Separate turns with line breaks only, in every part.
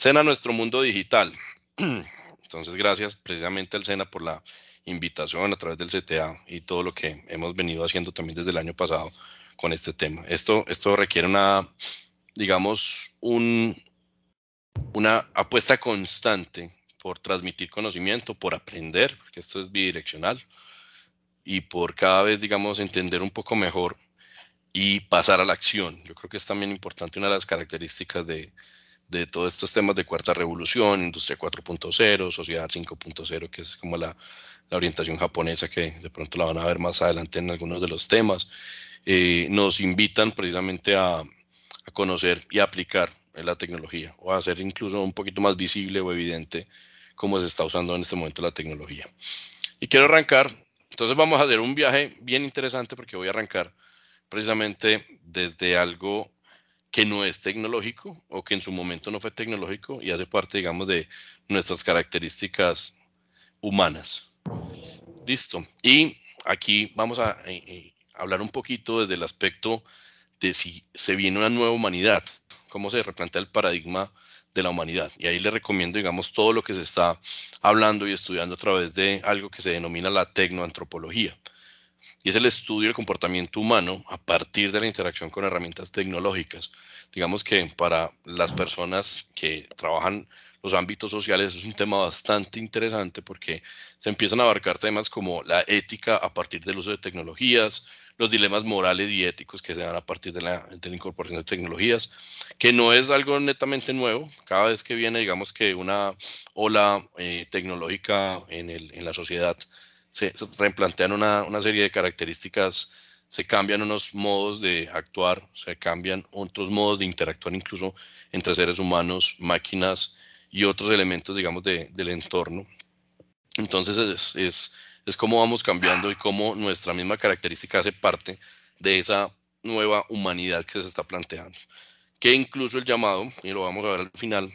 Sena, nuestro mundo digital. Entonces, gracias precisamente al Sena por la invitación a través del CTA y todo lo que hemos venido haciendo también desde el año pasado con este tema. Esto, esto requiere una, digamos, un, una apuesta constante por transmitir conocimiento, por aprender, porque esto es bidireccional, y por cada vez, digamos, entender un poco mejor y pasar a la acción. Yo creo que es también importante una de las características de, de todos estos temas de cuarta revolución, industria 4.0, sociedad 5.0, que es como la, la, orientación japonesa que de pronto la van a ver más adelante en algunos de los temas, eh, nos invitan precisamente a, a conocer y aplicar la tecnología o a hacer incluso un poquito más visible o evidente cómo se está usando en este momento la tecnología. Y quiero arrancar, entonces vamos a hacer un viaje bien interesante porque voy a arrancar precisamente desde algo que no es tecnológico o que en su momento no fue tecnológico y hace parte, digamos, de nuestras características humanas. Listo. Y aquí vamos a eh, eh, hablar un poquito desde el aspecto de si se viene una nueva humanidad, cómo se replantea el paradigma de la humanidad. Y ahí les recomiendo, digamos, todo lo que se está hablando y estudiando a través de algo que se denomina la tecnoantropología y es el estudio del comportamiento humano a partir de la interacción con herramientas tecnológicas. Digamos que para las personas que trabajan los ámbitos sociales es un tema bastante interesante porque se empiezan a abarcar temas como la ética a partir del uso de tecnologías, los dilemas morales y éticos que se dan a partir de la, incorporación de tecnologías, que no es algo netamente nuevo. Cada vez que viene, digamos que una ola eh, tecnológica en la sociedad, se, replantean una, serie de características, se cambian unos modos de actuar, se cambian otros modos de interactuar incluso entre seres humanos, máquinas y otros elementos, digamos, del entorno. Entonces es, es, es cómo vamos cambiando y cómo nuestra misma característica hace parte de esa nueva humanidad que se está planteando. Que incluso el llamado, y lo vamos a ver al final,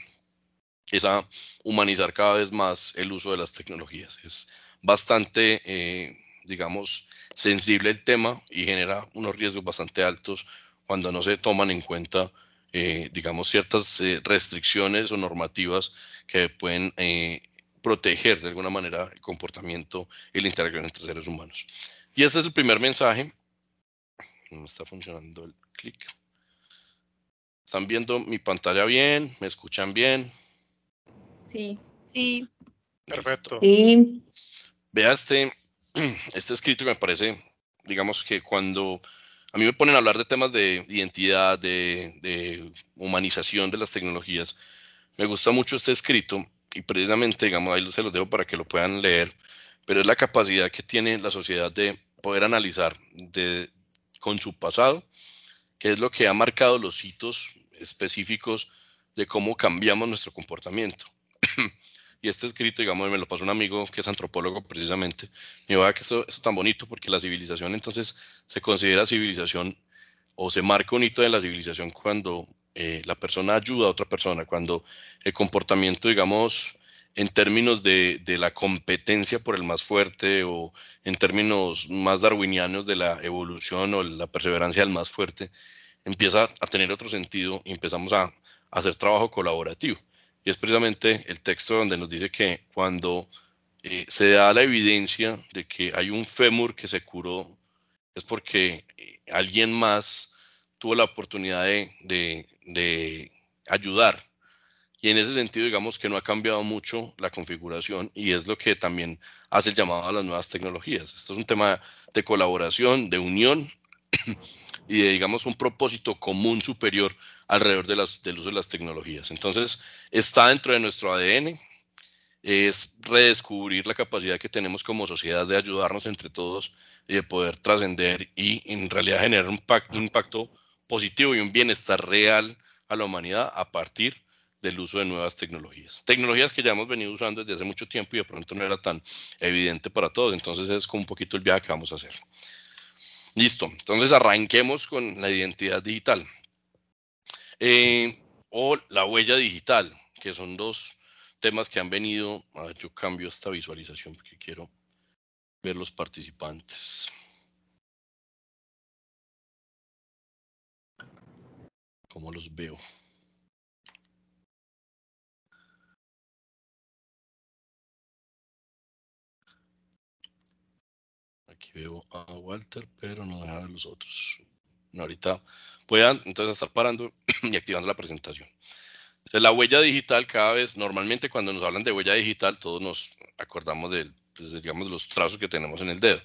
es a humanizar cada vez más el uso de las tecnologías. Es bastante, eh, digamos, sensible el tema y genera unos riesgos bastante altos cuando no se toman en cuenta, eh, digamos, ciertas eh, restricciones o normativas que pueden proteger de alguna manera el comportamiento y la interacción entre seres humanos. Y ese es el primer mensaje. No está funcionando el clic. ¿Están viendo mi pantalla bien? ¿Me escuchan bien?
Sí,
sí. Perfecto. Sí.
Vea este, este, escrito que me parece, digamos que cuando a mí me ponen a hablar de temas de identidad, de, humanización de las tecnologías, me gusta mucho este escrito y precisamente, digamos, ahí se los dejo para que lo puedan leer, pero es la capacidad que tiene la sociedad de poder analizar de, con su pasado, qué es lo que ha marcado los hitos específicos de cómo cambiamos nuestro comportamiento. y está escrito, digamos, me lo pasó un amigo que es antropólogo precisamente, me dijo ah, que eso, es tan bonito porque la civilización entonces se considera civilización o se marca un hito de la civilización cuando eh, la persona ayuda a otra persona, cuando el comportamiento, digamos, en términos de, la competencia por el más fuerte o en términos más darwinianos de la evolución o la perseverancia del más fuerte, empieza a tener otro sentido y empezamos a hacer trabajo colaborativo. Y es precisamente el texto donde nos dice que cuando eh, se da la evidencia de que hay un fémur que se curó, es porque eh, alguien más tuvo la oportunidad de, ayudar. Y en ese sentido, digamos que no ha cambiado mucho la configuración y es lo que también hace el llamado a las nuevas tecnologías. Esto es un tema de colaboración, de unión y de, digamos, un propósito común superior alrededor de del uso de las tecnologías. Entonces, está dentro de nuestro ADN, es redescubrir la capacidad que tenemos como sociedad de ayudarnos entre todos y de poder trascender y en realidad generar un impacto positivo y un bienestar real a la humanidad a partir del uso de nuevas tecnologías. Tecnologías que ya hemos venido usando desde hace mucho tiempo y de pronto no era tan evidente para todos. Entonces es como un poquito el viaje que vamos a hacer. Listo, entonces arranquemos con la identidad digital. Eh, o la huella digital, que son dos temas que han venido. A ah, ver, yo cambio esta visualización porque quiero ver los participantes.
¿Cómo los veo? Aquí veo
a Walter, pero no deja a los otros. No, ahorita puedan entonces estar parando y activando la presentación. la huella digital cada vez, normalmente cuando nos hablan de huella digital, todos nos acordamos de, pues, digamos, los trazos que tenemos en el dedo.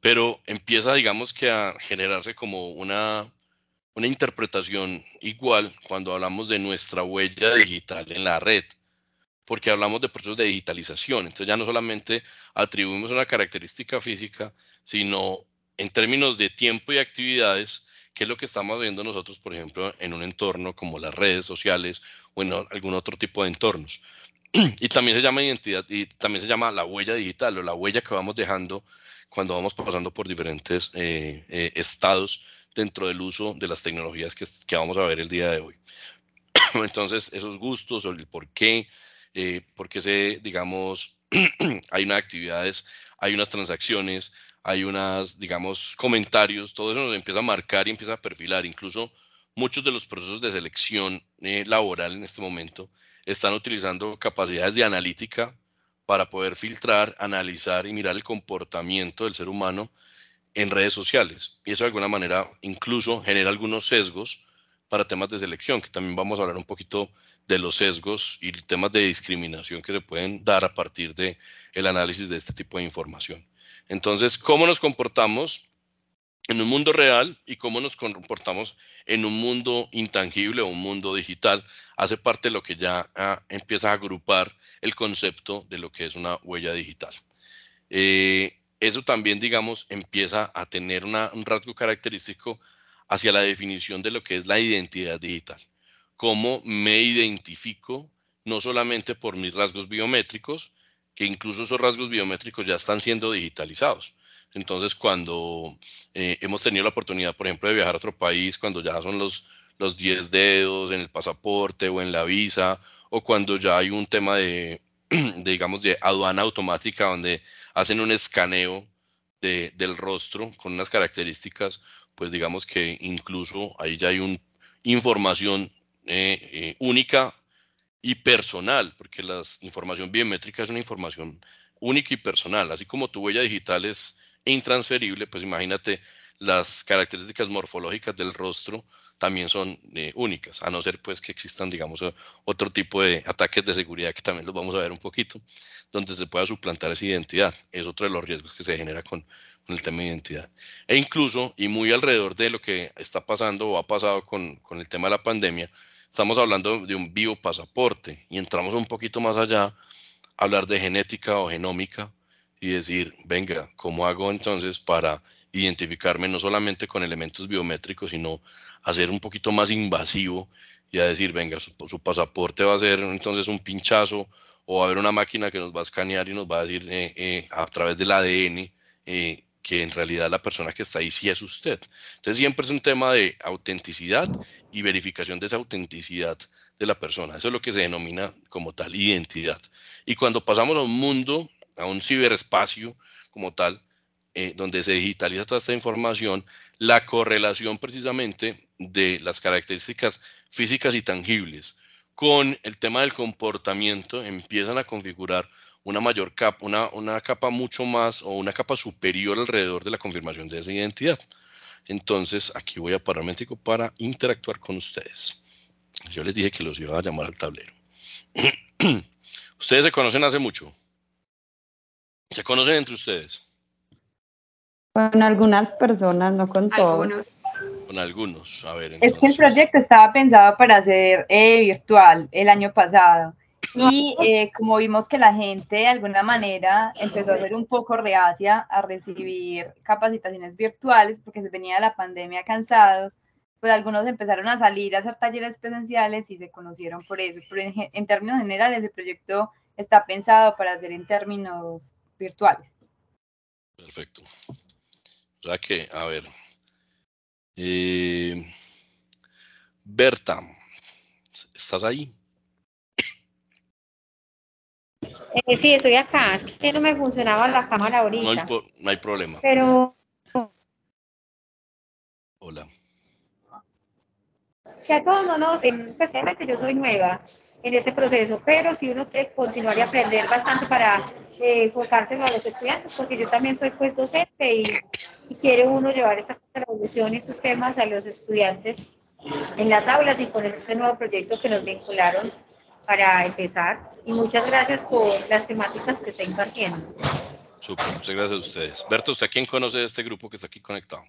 Pero empieza, digamos, que a generarse como una, una interpretación igual cuando hablamos de nuestra huella digital en la red, porque hablamos de procesos de digitalización. Entonces ya no solamente atribuimos una característica física, sino en términos de tiempo y actividades, ¿Qué es lo que estamos viendo nosotros, por ejemplo, en un entorno como las redes sociales o en algún otro tipo de entornos. Y también se llama identidad, y también se llama la huella digital o la huella que vamos dejando cuando vamos pasando por diferentes eh, eh, estados dentro del uso de las tecnologías que, vamos a ver el día de hoy. Entonces, esos gustos, el por qué, eh, por qué se, digamos, hay unas actividades, hay unas transacciones, hay unas, digamos, comentarios, todo eso nos empieza a marcar y empieza a perfilar. Incluso muchos de los procesos de selección eh, laboral en este momento están utilizando capacidades de analítica para poder filtrar, analizar y mirar el comportamiento del ser humano en redes sociales. Y eso de alguna manera incluso genera algunos sesgos para temas de selección, que también vamos a hablar un poquito de los sesgos y temas de discriminación que se pueden dar a partir de el análisis de este tipo de información. Entonces, ¿cómo nos comportamos en un mundo real y cómo nos comportamos en un mundo intangible o un mundo digital? Hace parte de lo que ya ah, empieza a agrupar el concepto de lo que es una huella digital. Eh, eso también, digamos, empieza a tener un rasgo característico hacia la definición de lo que es la identidad digital. Cómo me identifico no solamente por mis rasgos biométricos, que incluso esos rasgos biométricos ya están siendo digitalizados. Entonces, cuando eh, hemos tenido la oportunidad, por ejemplo, de viajar a otro país, cuando ya son los, los 10 dedos en el pasaporte o en la visa, o cuando ya hay un tema de, digamos, de aduana automática, donde hacen un escaneo del rostro con unas características, pues digamos que incluso ahí ya hay una información eh, eh, única y personal, porque la información biométrica es una información única y personal, así como tu huella digital es intransferible, pues imagínate las características morfológicas del rostro también son eh, únicas, a no ser pues que existan, digamos, otro tipo de ataques de seguridad que también los vamos a ver un poquito, donde se pueda suplantar esa identidad. Es otro de los riesgos que se genera con, el tema de identidad. E incluso, y muy alrededor de lo que está pasando o ha pasado con, con el tema de la pandemia, estamos hablando de un pasaporte y entramos un poquito más allá, hablar de genética o genómica y decir, venga, ¿cómo hago entonces para identificarme no solamente con elementos biométricos, sino hacer un poquito más invasivo y a decir, venga, su, pasaporte va a ser entonces un pinchazo o va a haber una máquina que nos va a escanear y nos va a decir eh, eh, a través del ADN eh, que en realidad la persona que está ahí sí es usted. Entonces siempre es un tema de autenticidad y verificación de esa autenticidad de la persona. Eso es lo que se denomina como tal identidad. Y cuando pasamos a un mundo, a un ciberespacio como tal, eh, donde se digitaliza toda esta información, la correlación precisamente de las características físicas y tangibles con el tema del comportamiento empiezan a configurar una mayor capa, una, una capa mucho más o una capa superior alrededor de la confirmación de esa identidad. Entonces, aquí voy a paramétrico para interactuar con ustedes. Yo les dije que los iba a llamar al tablero. ¿Ustedes se conocen hace mucho? ¿Se conocen entre ustedes?
Con algunas personas, no con
todos.
Con algunos, a ver. Es
que el proyecto estaba pensado para ser eh, virtual el año pasado y eh, como vimos que la gente de alguna manera empezó a ser un poco reacia a recibir capacitaciones virtuales porque se venía la pandemia cansados, pues algunos empezaron a salir a hacer talleres presenciales y se conocieron por eso. Pero en, términos generales, el proyecto está pensado para hacer en términos virtuales.
Perfecto. O sea que, a ver. Eh, Berta, ¿estás ahí?
Eh, sí, estoy acá. Es que no me funcionaba la cámara ahorita.
No hay, problema. Pero. Hola.
Que a todos no nos. Eh, pues que yo soy nueva en este proceso, pero si uno quiere continuar
y aprender bastante para eh, enfocarse a los estudiantes, porque yo también soy pues docente y, quiere uno llevar esta revolución y estos temas a los estudiantes en las aulas y con este nuevo proyecto que nos vincularon para empezar. Y muchas gracias
por las temáticas que está impartiendo.
Súper, muchas gracias a ustedes. Berto, ¿usted quién conoce de este grupo que está aquí conectado?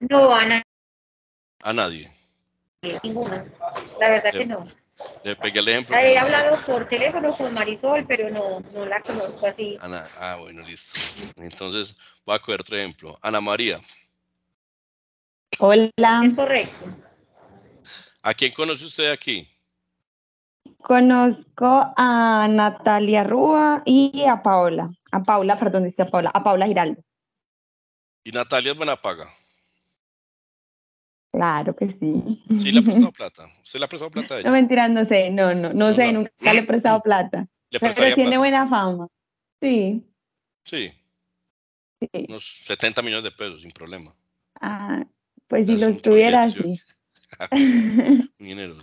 No, Ana. A nadie. Ninguno. La verdad que no.
Le pegué el ejemplo. He
hablado por
teléfono con Marisol, pero no, no la conozco así.
Ana, ah, bueno, listo. Entonces, voy a coger otro ejemplo. Ana María.
Hola. Es
correcto.
¿A quién conoce usted aquí?
Conozco a Natalia Rúa y a Paola. A Paula, perdón, dice a Paola. A Paula Giraldo.
¿Y Natalia es buena paga?
Claro que sí. Sí, le ha prestado
plata. ¿Usted le ha prestado plata a No, mentira,
no sé. No, no, no, sé. Nunca le he prestado plata.
pero tiene
buena fama. Sí. Sí. sí. Unos
70 millones de pesos, sin problema.
Ah, pues si lo tuviera, sí.
Dinero.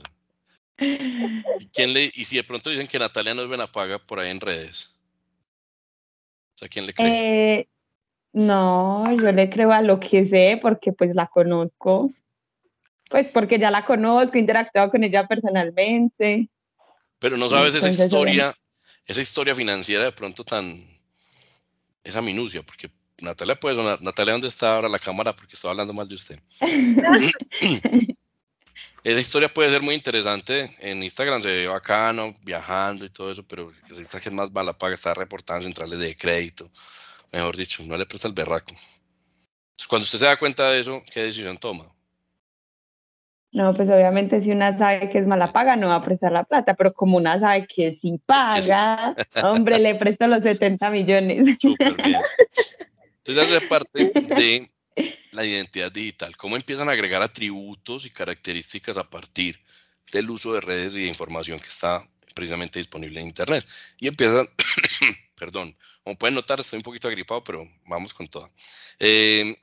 ¿Y,
quién le, y si de pronto dicen que Natalia no es Benapaga por ahí en redes. ¿A quién le
cree? Eh,
no, yo le creo a lo que sé porque pues la conozco. Pues porque ya la conozco, he interactuado con ella personalmente.
Pero no sabes esa historia, esa historia financiera de pronto tan, esa minucia, porque Natalia puede Natalia, ¿dónde está ahora la cámara? Porque estaba hablando mal de usted. Esa historia puede ser muy interesante. En Instagram se ve bacano, viajando y todo eso, pero resulta que es más mala paga, está reportando centrales de crédito. Mejor dicho, no le presta el berraco. Entonces, cuando usted se da cuenta de eso, ¿qué decisión toma?
No, pues obviamente si una sabe que es mala paga, no va a prestar la plata, pero como una sabe que sin paga, hombre, le presto los 70 millones.
Entonces hace parte de la identidad digital, cómo empiezan a agregar atributos y características a partir del uso de redes y de información que está precisamente disponible en Internet. Y empiezan, perdón, como pueden notar, estoy un poquito agripado, pero vamos con todo. Eh,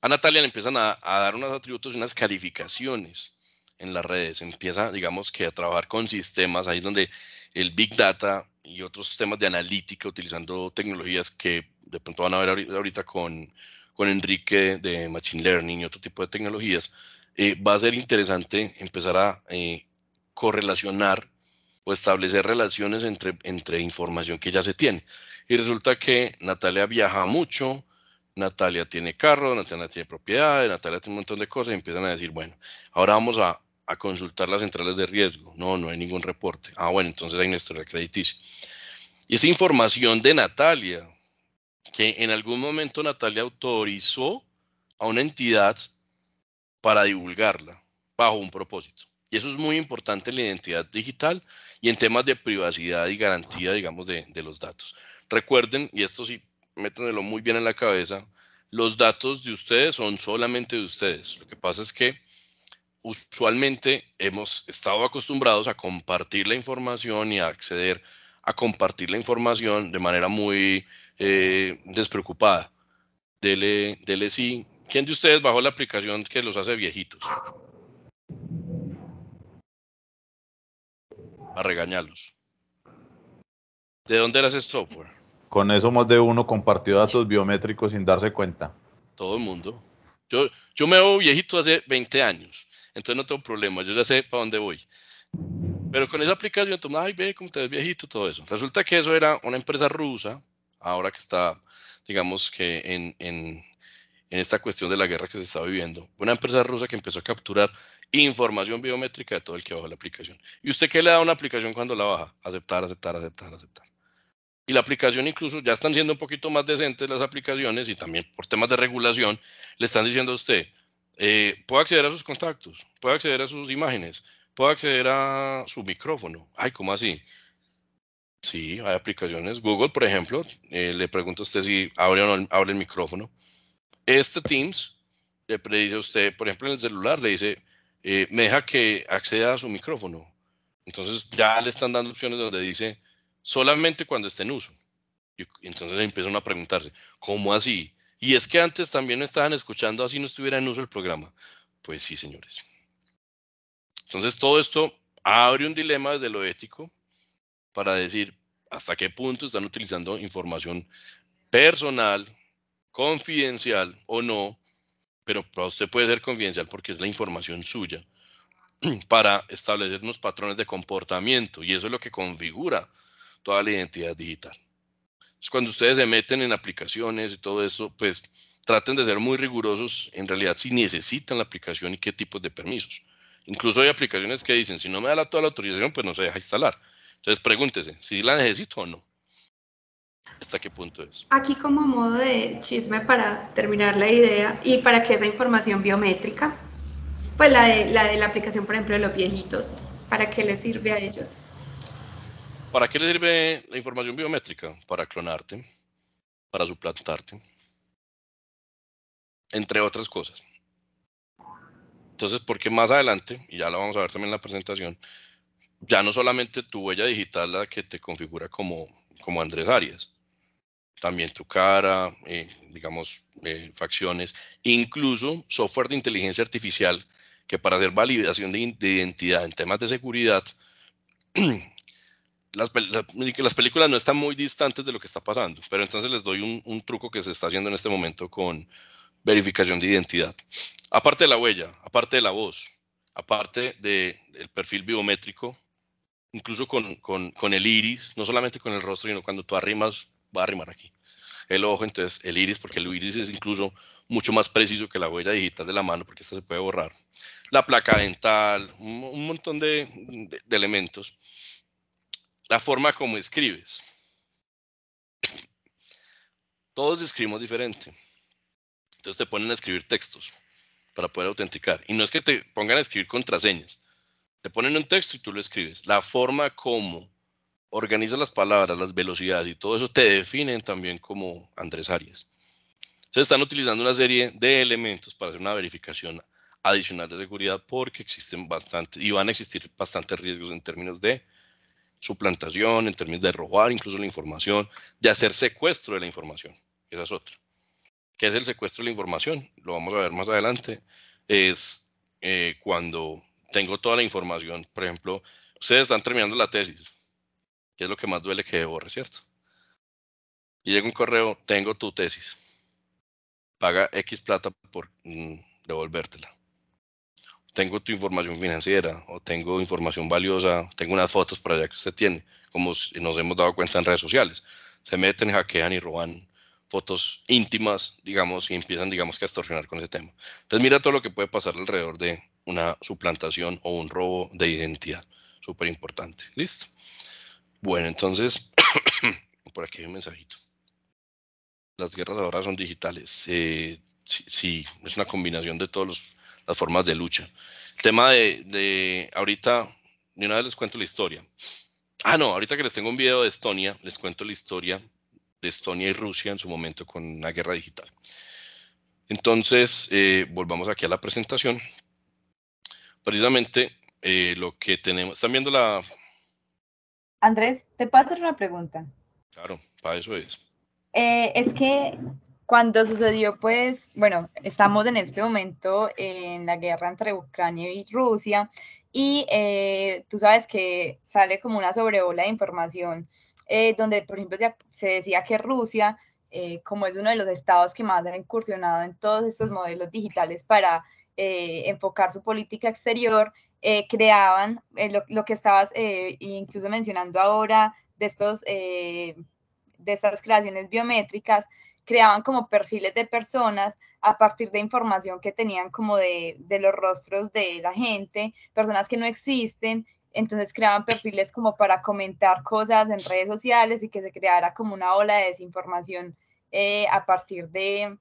a Natalia le empiezan a, dar unos atributos y unas calificaciones en las redes. Empieza, digamos, que a trabajar con sistemas, ahí es donde el Big Data y otros sistemas de analítica utilizando tecnologías que de pronto van a ver ahorita con con Enrique de Machine Learning y otro tipo de tecnologías, eh, va a ser interesante empezar a eh, correlacionar o establecer relaciones entre, entre información que ya se tiene. Y resulta que Natalia viaja mucho, Natalia tiene carro, Natalia tiene propiedades, Natalia tiene un montón de cosas y empiezan a decir, bueno, ahora vamos a, a consultar las centrales de riesgo. No, no hay ningún reporte. Ah, bueno, entonces hay una historia crediticia. Y esa información de Natalia, que en algún momento Natalia autorizó a una entidad para divulgarla bajo un propósito. Y eso es muy importante en la identidad digital y en temas de privacidad y garantía, digamos, de, los datos. Recuerden, y esto sí, métanelo muy bien en la cabeza, los datos de ustedes son solamente de ustedes. Lo que pasa es que usualmente hemos estado acostumbrados a compartir la información y a acceder a compartir la información de manera muy eh, despreocupada. Dele, dele sí. ¿Quién de ustedes bajó la aplicación que los hace viejitos? A regañarlos. ¿De dónde era ese software?
Con eso más de uno compartió datos biométricos sin darse cuenta.
Todo el mundo. Yo, yo me veo viejito hace 20 años, entonces no tengo problema, yo ya sé para dónde voy. Pero con esa aplicación, tú, ay, ve cómo te ves viejito, todo eso. Resulta que eso era una empresa rusa ahora que está, digamos que en, en, esta cuestión de la guerra que se está viviendo, una empresa rusa que empezó a capturar información biométrica de todo el que baja la aplicación. ¿Y usted qué le da a una aplicación cuando la baja? Aceptar, aceptar, aceptar, aceptar. Y la aplicación incluso ya están siendo un poquito más decentes las aplicaciones y también por temas de regulación le están diciendo a usted, eh, puedo acceder a sus contactos, puedo acceder a sus imágenes, puedo acceder a su micrófono. Ay, ¿cómo así? Sí, hay aplicaciones. Google, por ejemplo, eh, le pregunta a usted si abre o no abre el micrófono. Este Teams le dice a usted, por ejemplo, en el celular, le dice, eh, me deja que acceda a su micrófono. Entonces ya le están dando opciones donde dice, solamente cuando esté en uso. Y entonces empiezan a preguntarse, ¿cómo así? Y es que antes también estaban escuchando así no estuviera en uso el programa. Pues sí, señores. Entonces todo esto abre un dilema desde lo ético, para decir hasta qué punto están utilizando información personal, confidencial o no, pero para usted puede ser confidencial porque es la información suya, para establecer unos patrones de comportamiento y eso es lo que configura toda la identidad digital. cuando ustedes se meten en aplicaciones y todo eso, pues traten de ser muy rigurosos en realidad si necesitan la aplicación y qué tipos de permisos. Incluso hay aplicaciones que dicen, si no me da toda la autorización, pues no se deja instalar. Entonces pregúntese si la necesito o no. ¿Hasta qué punto es?
Aquí como modo de chisme para terminar la idea y para que esa información biométrica, pues la de la, aplicación, por ejemplo, de los viejitos, ¿para qué les sirve a ellos?
¿Para qué les sirve la información biométrica? Para clonarte, para suplantarte, entre otras cosas. Entonces, porque más adelante, y ya lo vamos a ver también en la presentación, ya no solamente tu huella digital la que te configura como, como Andrés Arias, también tu cara, eh, digamos, eh, facciones, incluso software de inteligencia artificial que para hacer validación de, identidad en temas de seguridad, las, películas no están muy distantes de lo que está pasando, pero entonces les doy un, truco que se está haciendo en este momento con verificación de identidad. Aparte de la huella, aparte de la voz, aparte del perfil biométrico, incluso con, el iris, no solamente con el rostro, sino cuando tú arrimas, va a arrimar aquí el ojo, entonces el iris, porque el iris es incluso mucho más preciso que la huella digital de la mano, porque esta se puede borrar. La placa dental, un, montón de elementos. La forma como escribes. Todos escribimos diferente. Entonces te ponen a escribir textos para poder autenticar. Y no es que te pongan a escribir contraseñas, te ponen un texto y tú lo escribes. La forma como organizas las palabras, las velocidades y todo eso te definen también como Andrés Arias. Se están utilizando una serie de elementos para hacer una verificación adicional de seguridad porque existen bastantes y van a existir bastantes riesgos en términos de suplantación, en términos de robar incluso la información, de hacer secuestro de la información. Esa es otra. ¿Qué es el secuestro de la información? Lo vamos a ver más adelante. Es eh, cuando tengo toda la información. Por ejemplo, ustedes están terminando la tesis, que es lo que más duele que borre, ¿cierto? Y llega un correo, tengo tu tesis. Paga X plata por mm, devolvértela. Tengo tu información financiera o tengo información valiosa, tengo unas fotos para allá que usted tiene, como nos hemos dado cuenta en redes sociales. Se meten, hackean y roban fotos íntimas, digamos, y empiezan, digamos, a extorsionar con ese tema. Entonces mira todo lo que puede pasar alrededor de, una suplantación o un robo de identidad. Súper importante. ¿Listo? Bueno, entonces, por aquí hay un mensajito. Las guerras ahora son digitales. Eh, sí, es una combinación de todas las formas de lucha. El tema de, ahorita, ni una vez les cuento la historia. Ah, no, ahorita que les tengo un video de Estonia, les cuento la historia de Estonia y Rusia en su momento con una guerra digital. Entonces, eh, volvamos aquí a la presentación precisamente eh, lo que tenemos. ¿Están viendo la...?
Andrés, te paso una pregunta.
Claro, para eso es.
Eh, es que cuando sucedió, pues, bueno, estamos en este momento en la guerra entre Ucrania y Rusia y eh, tú sabes que sale como una sobreola de información donde, por ejemplo, se, decía que Rusia, como es uno de los estados que más han incursionado en todos estos modelos digitales para eh, enfocar su política exterior, eh, creaban eh, lo, que estabas incluso mencionando ahora de, estos, de estas creaciones biométricas, creaban como perfiles de personas a partir de información que tenían como de, los rostros de la gente, personas que no existen, entonces creaban perfiles como para comentar cosas en redes sociales y que se creara como una ola de desinformación a partir de,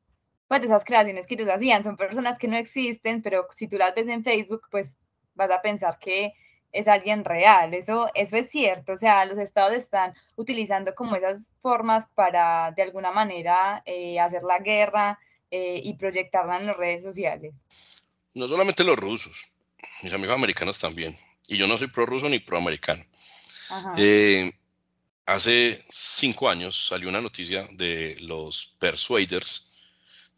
pues esas creaciones que ellos hacían, son personas que no existen, pero si tú las ves en Facebook, pues vas a pensar que es alguien real, eso, eso es cierto, o sea, los estados están utilizando como esas formas para de alguna manera eh, hacer la guerra eh, y proyectarla en las redes sociales.
No solamente los rusos, mis amigos americanos también, y yo no soy prorruso ni proamericano. Eh, hace cinco años salió una noticia de los persuaders,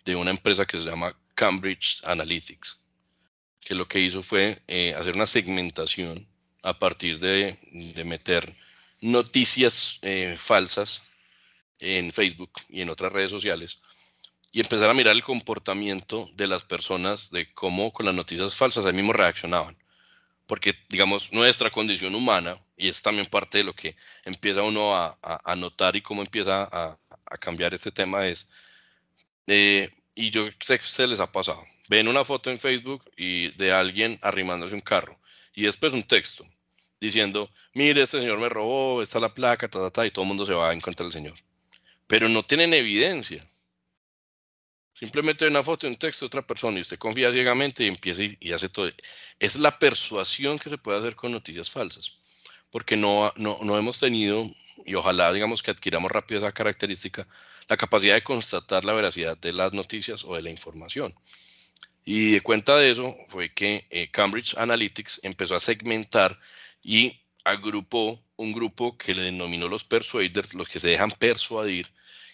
de una empresa que se llama Cambridge Analytics, que lo que hizo fue eh, hacer una segmentación a partir de, meter noticias eh, falsas en Facebook y en otras redes sociales y empezar a mirar el comportamiento de las personas de cómo con las noticias falsas ahí mismo reaccionaban. Porque, digamos, nuestra condición humana, y es también parte de lo que empieza uno a, a, notar y cómo empieza a cambiar este tema, es eh, y yo sé que a ustedes les ha pasado. Ven una foto en Facebook y de alguien arrimándose un carro y después un texto diciendo, mire, este señor me robó, está la placa, ta, y todo el mundo se va a encontrar al señor. Pero no tienen evidencia. Simplemente una foto y un texto de otra persona y usted confía ciegamente y empieza y, hace todo. Es la persuasión que se puede hacer con noticias falsas, porque no, no, no hemos tenido y ojalá digamos que adquiramos rápido esa característica, la capacidad de constatar la veracidad de las noticias o de la información. Y de cuenta de eso fue que eh, Cambridge Analytics empezó a segmentar y agrupó un grupo que le denominó los persuaders, los que se dejan persuadir,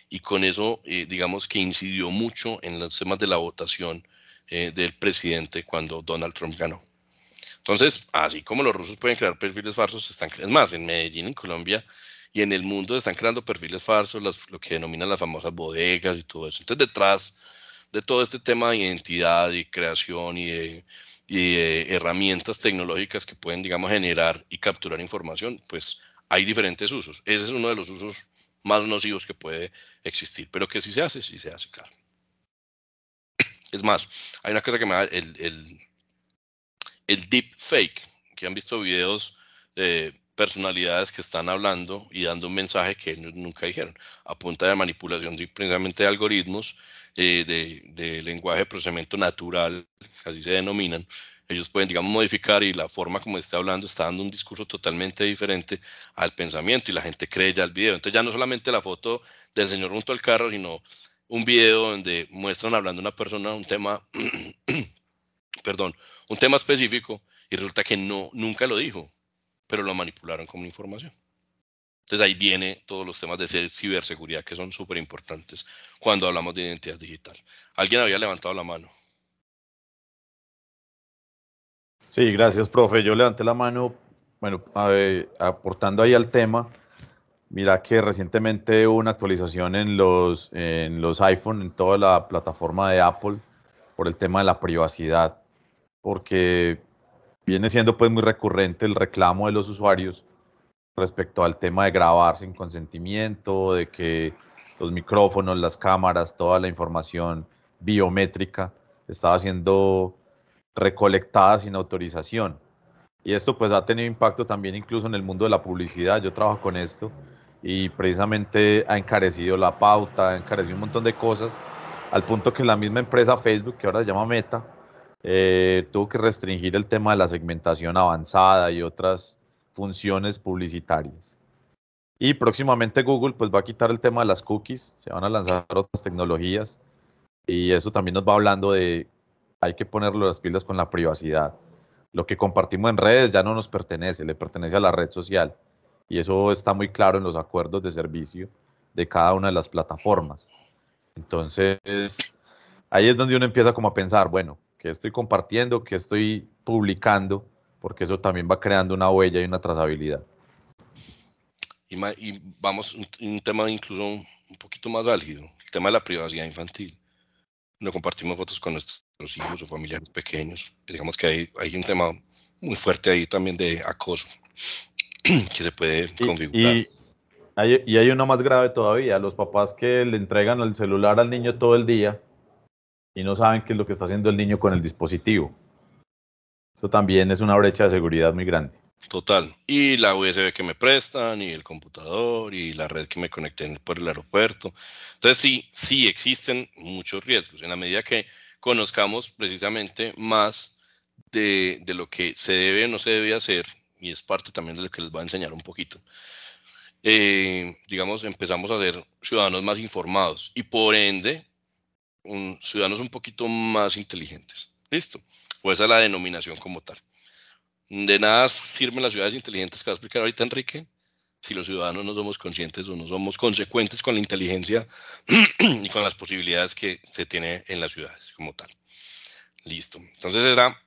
y con eso eh, digamos que incidió mucho en los temas de la votación eh, del presidente cuando Donald Trump ganó. Entonces, así como los rusos pueden crear perfiles falsos, están, es más, en Medellín, en Colombia, y en el mundo están creando perfiles falsos, lo que denominan las famosas bodegas y todo eso. Entonces detrás de todo este tema de identidad y creación y herramientas tecnológicas que pueden, digamos, generar y capturar información, pues hay diferentes usos. Ese es uno de los usos más nocivos que puede existir, pero que si se hace, si se hace, claro. Es más, hay una cosa que me da el, el, deep fake, que han visto videos de personalidades que están hablando y dando un mensaje que ellos nunca dijeron, a punta de manipulación de, precisamente eh, de algoritmos, de, lenguaje de procesamiento natural, así se denominan. Ellos pueden, digamos, modificar y la forma como está hablando está dando un discurso totalmente diferente al pensamiento y la gente cree ya el video. Entonces ya no solamente la foto del señor junto al carro, sino un video donde muestran hablando una persona un tema, perdón, un tema específico y resulta que no, nunca lo dijo pero lo manipularon como información. Entonces ahí viene todos los temas de ciberseguridad que son súper importantes cuando hablamos de identidad digital. ¿Alguien había levantado la mano?
Sí, gracias, profe. Yo levanté la mano, bueno, aportando ahí al tema. Mira que recientemente hubo una actualización en los, en los iPhone, en toda la plataforma de Apple, por el tema de la privacidad, porque viene siendo pues muy recurrente el reclamo de los usuarios respecto al tema de grabar sin consentimiento, de que los micrófonos, las cámaras, toda la información biométrica estaba siendo recolectada sin autorización. Y esto pues ha tenido impacto también incluso en el mundo de la publicidad. Yo trabajo con esto y precisamente ha encarecido la pauta, ha encarecido un montón de cosas, al punto que la misma empresa Facebook, que ahora se llama Meta, eh, tuvo que restringir el tema de la segmentación avanzada y otras funciones publicitarias. Y próximamente Google pues va a quitar el tema de las cookies, se van a lanzar otras tecnologías y eso también nos va hablando de hay que ponerle las pilas con la privacidad. Lo que compartimos en redes ya no nos pertenece, le pertenece a la red social y eso está muy claro en los acuerdos de servicio de cada una de las plataformas. Entonces, ahí es donde uno empieza como a pensar, bueno, que estoy compartiendo, que estoy publicando, porque eso también va creando una huella y una trazabilidad.
Y, vamos, un, un, tema incluso un, poquito más álgido, el tema de la privacidad infantil. No compartimos fotos con nuestros hijos o familiares pequeños. Digamos que hay, un tema muy fuerte ahí también de acoso que se puede configurar.
y hay uno más grave todavía, los papás que le entregan el celular al niño todo el día y no saben qué es lo que está haciendo el niño con el dispositivo. Eso también es una brecha de seguridad muy grande.
Total. Y la USB que me prestan, y el computador, y la red que me conecté por el aeropuerto. Entonces sí, sí existen muchos riesgos. En la medida que conozcamos precisamente más de, de lo que se debe o no se debe hacer, y es parte también de lo que les voy a enseñar un poquito, eh, digamos, empezamos a ser ciudadanos más informados y por ende ciudadanos un poquito más inteligentes. ¿Listo? Pues esa es la denominación como tal. De nada sirven las ciudades inteligentes que va a explicar ahorita Enrique si los ciudadanos no somos conscientes o no somos consecuentes con la inteligencia y con las posibilidades que se tiene en las ciudades como tal. Listo. Entonces era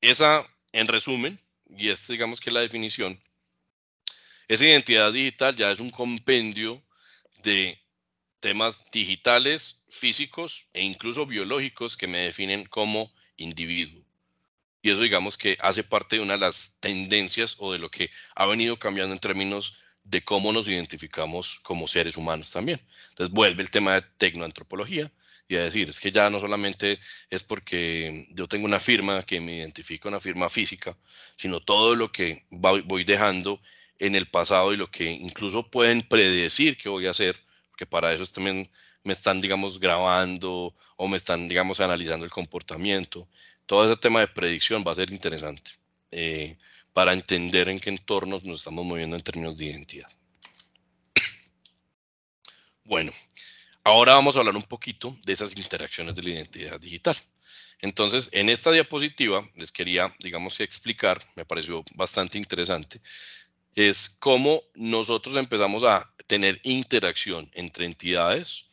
esa, en resumen, y esta digamos que es la definición, esa identidad digital ya es un compendio de temas digitales, físicos e incluso biológicos que me definen como individuo. Y eso digamos que hace parte de una de las tendencias o de lo que ha venido cambiando en términos de cómo nos identificamos como seres humanos también. Entonces vuelve el tema de tecnoantropología y a decir, es que ya no solamente es porque yo tengo una firma que me identifica, una firma física, sino todo lo que voy dejando en el pasado y lo que incluso pueden predecir que voy a hacer que para eso también me están, digamos, grabando o me están, digamos, analizando el comportamiento. Todo ese tema de predicción va a ser interesante eh, para entender en qué entornos nos estamos moviendo en términos de identidad. Bueno, ahora vamos a hablar un poquito de esas interacciones de la identidad digital. Entonces, en esta diapositiva les quería, digamos, explicar, me pareció bastante interesante, es cómo nosotros empezamos a tener interacción entre entidades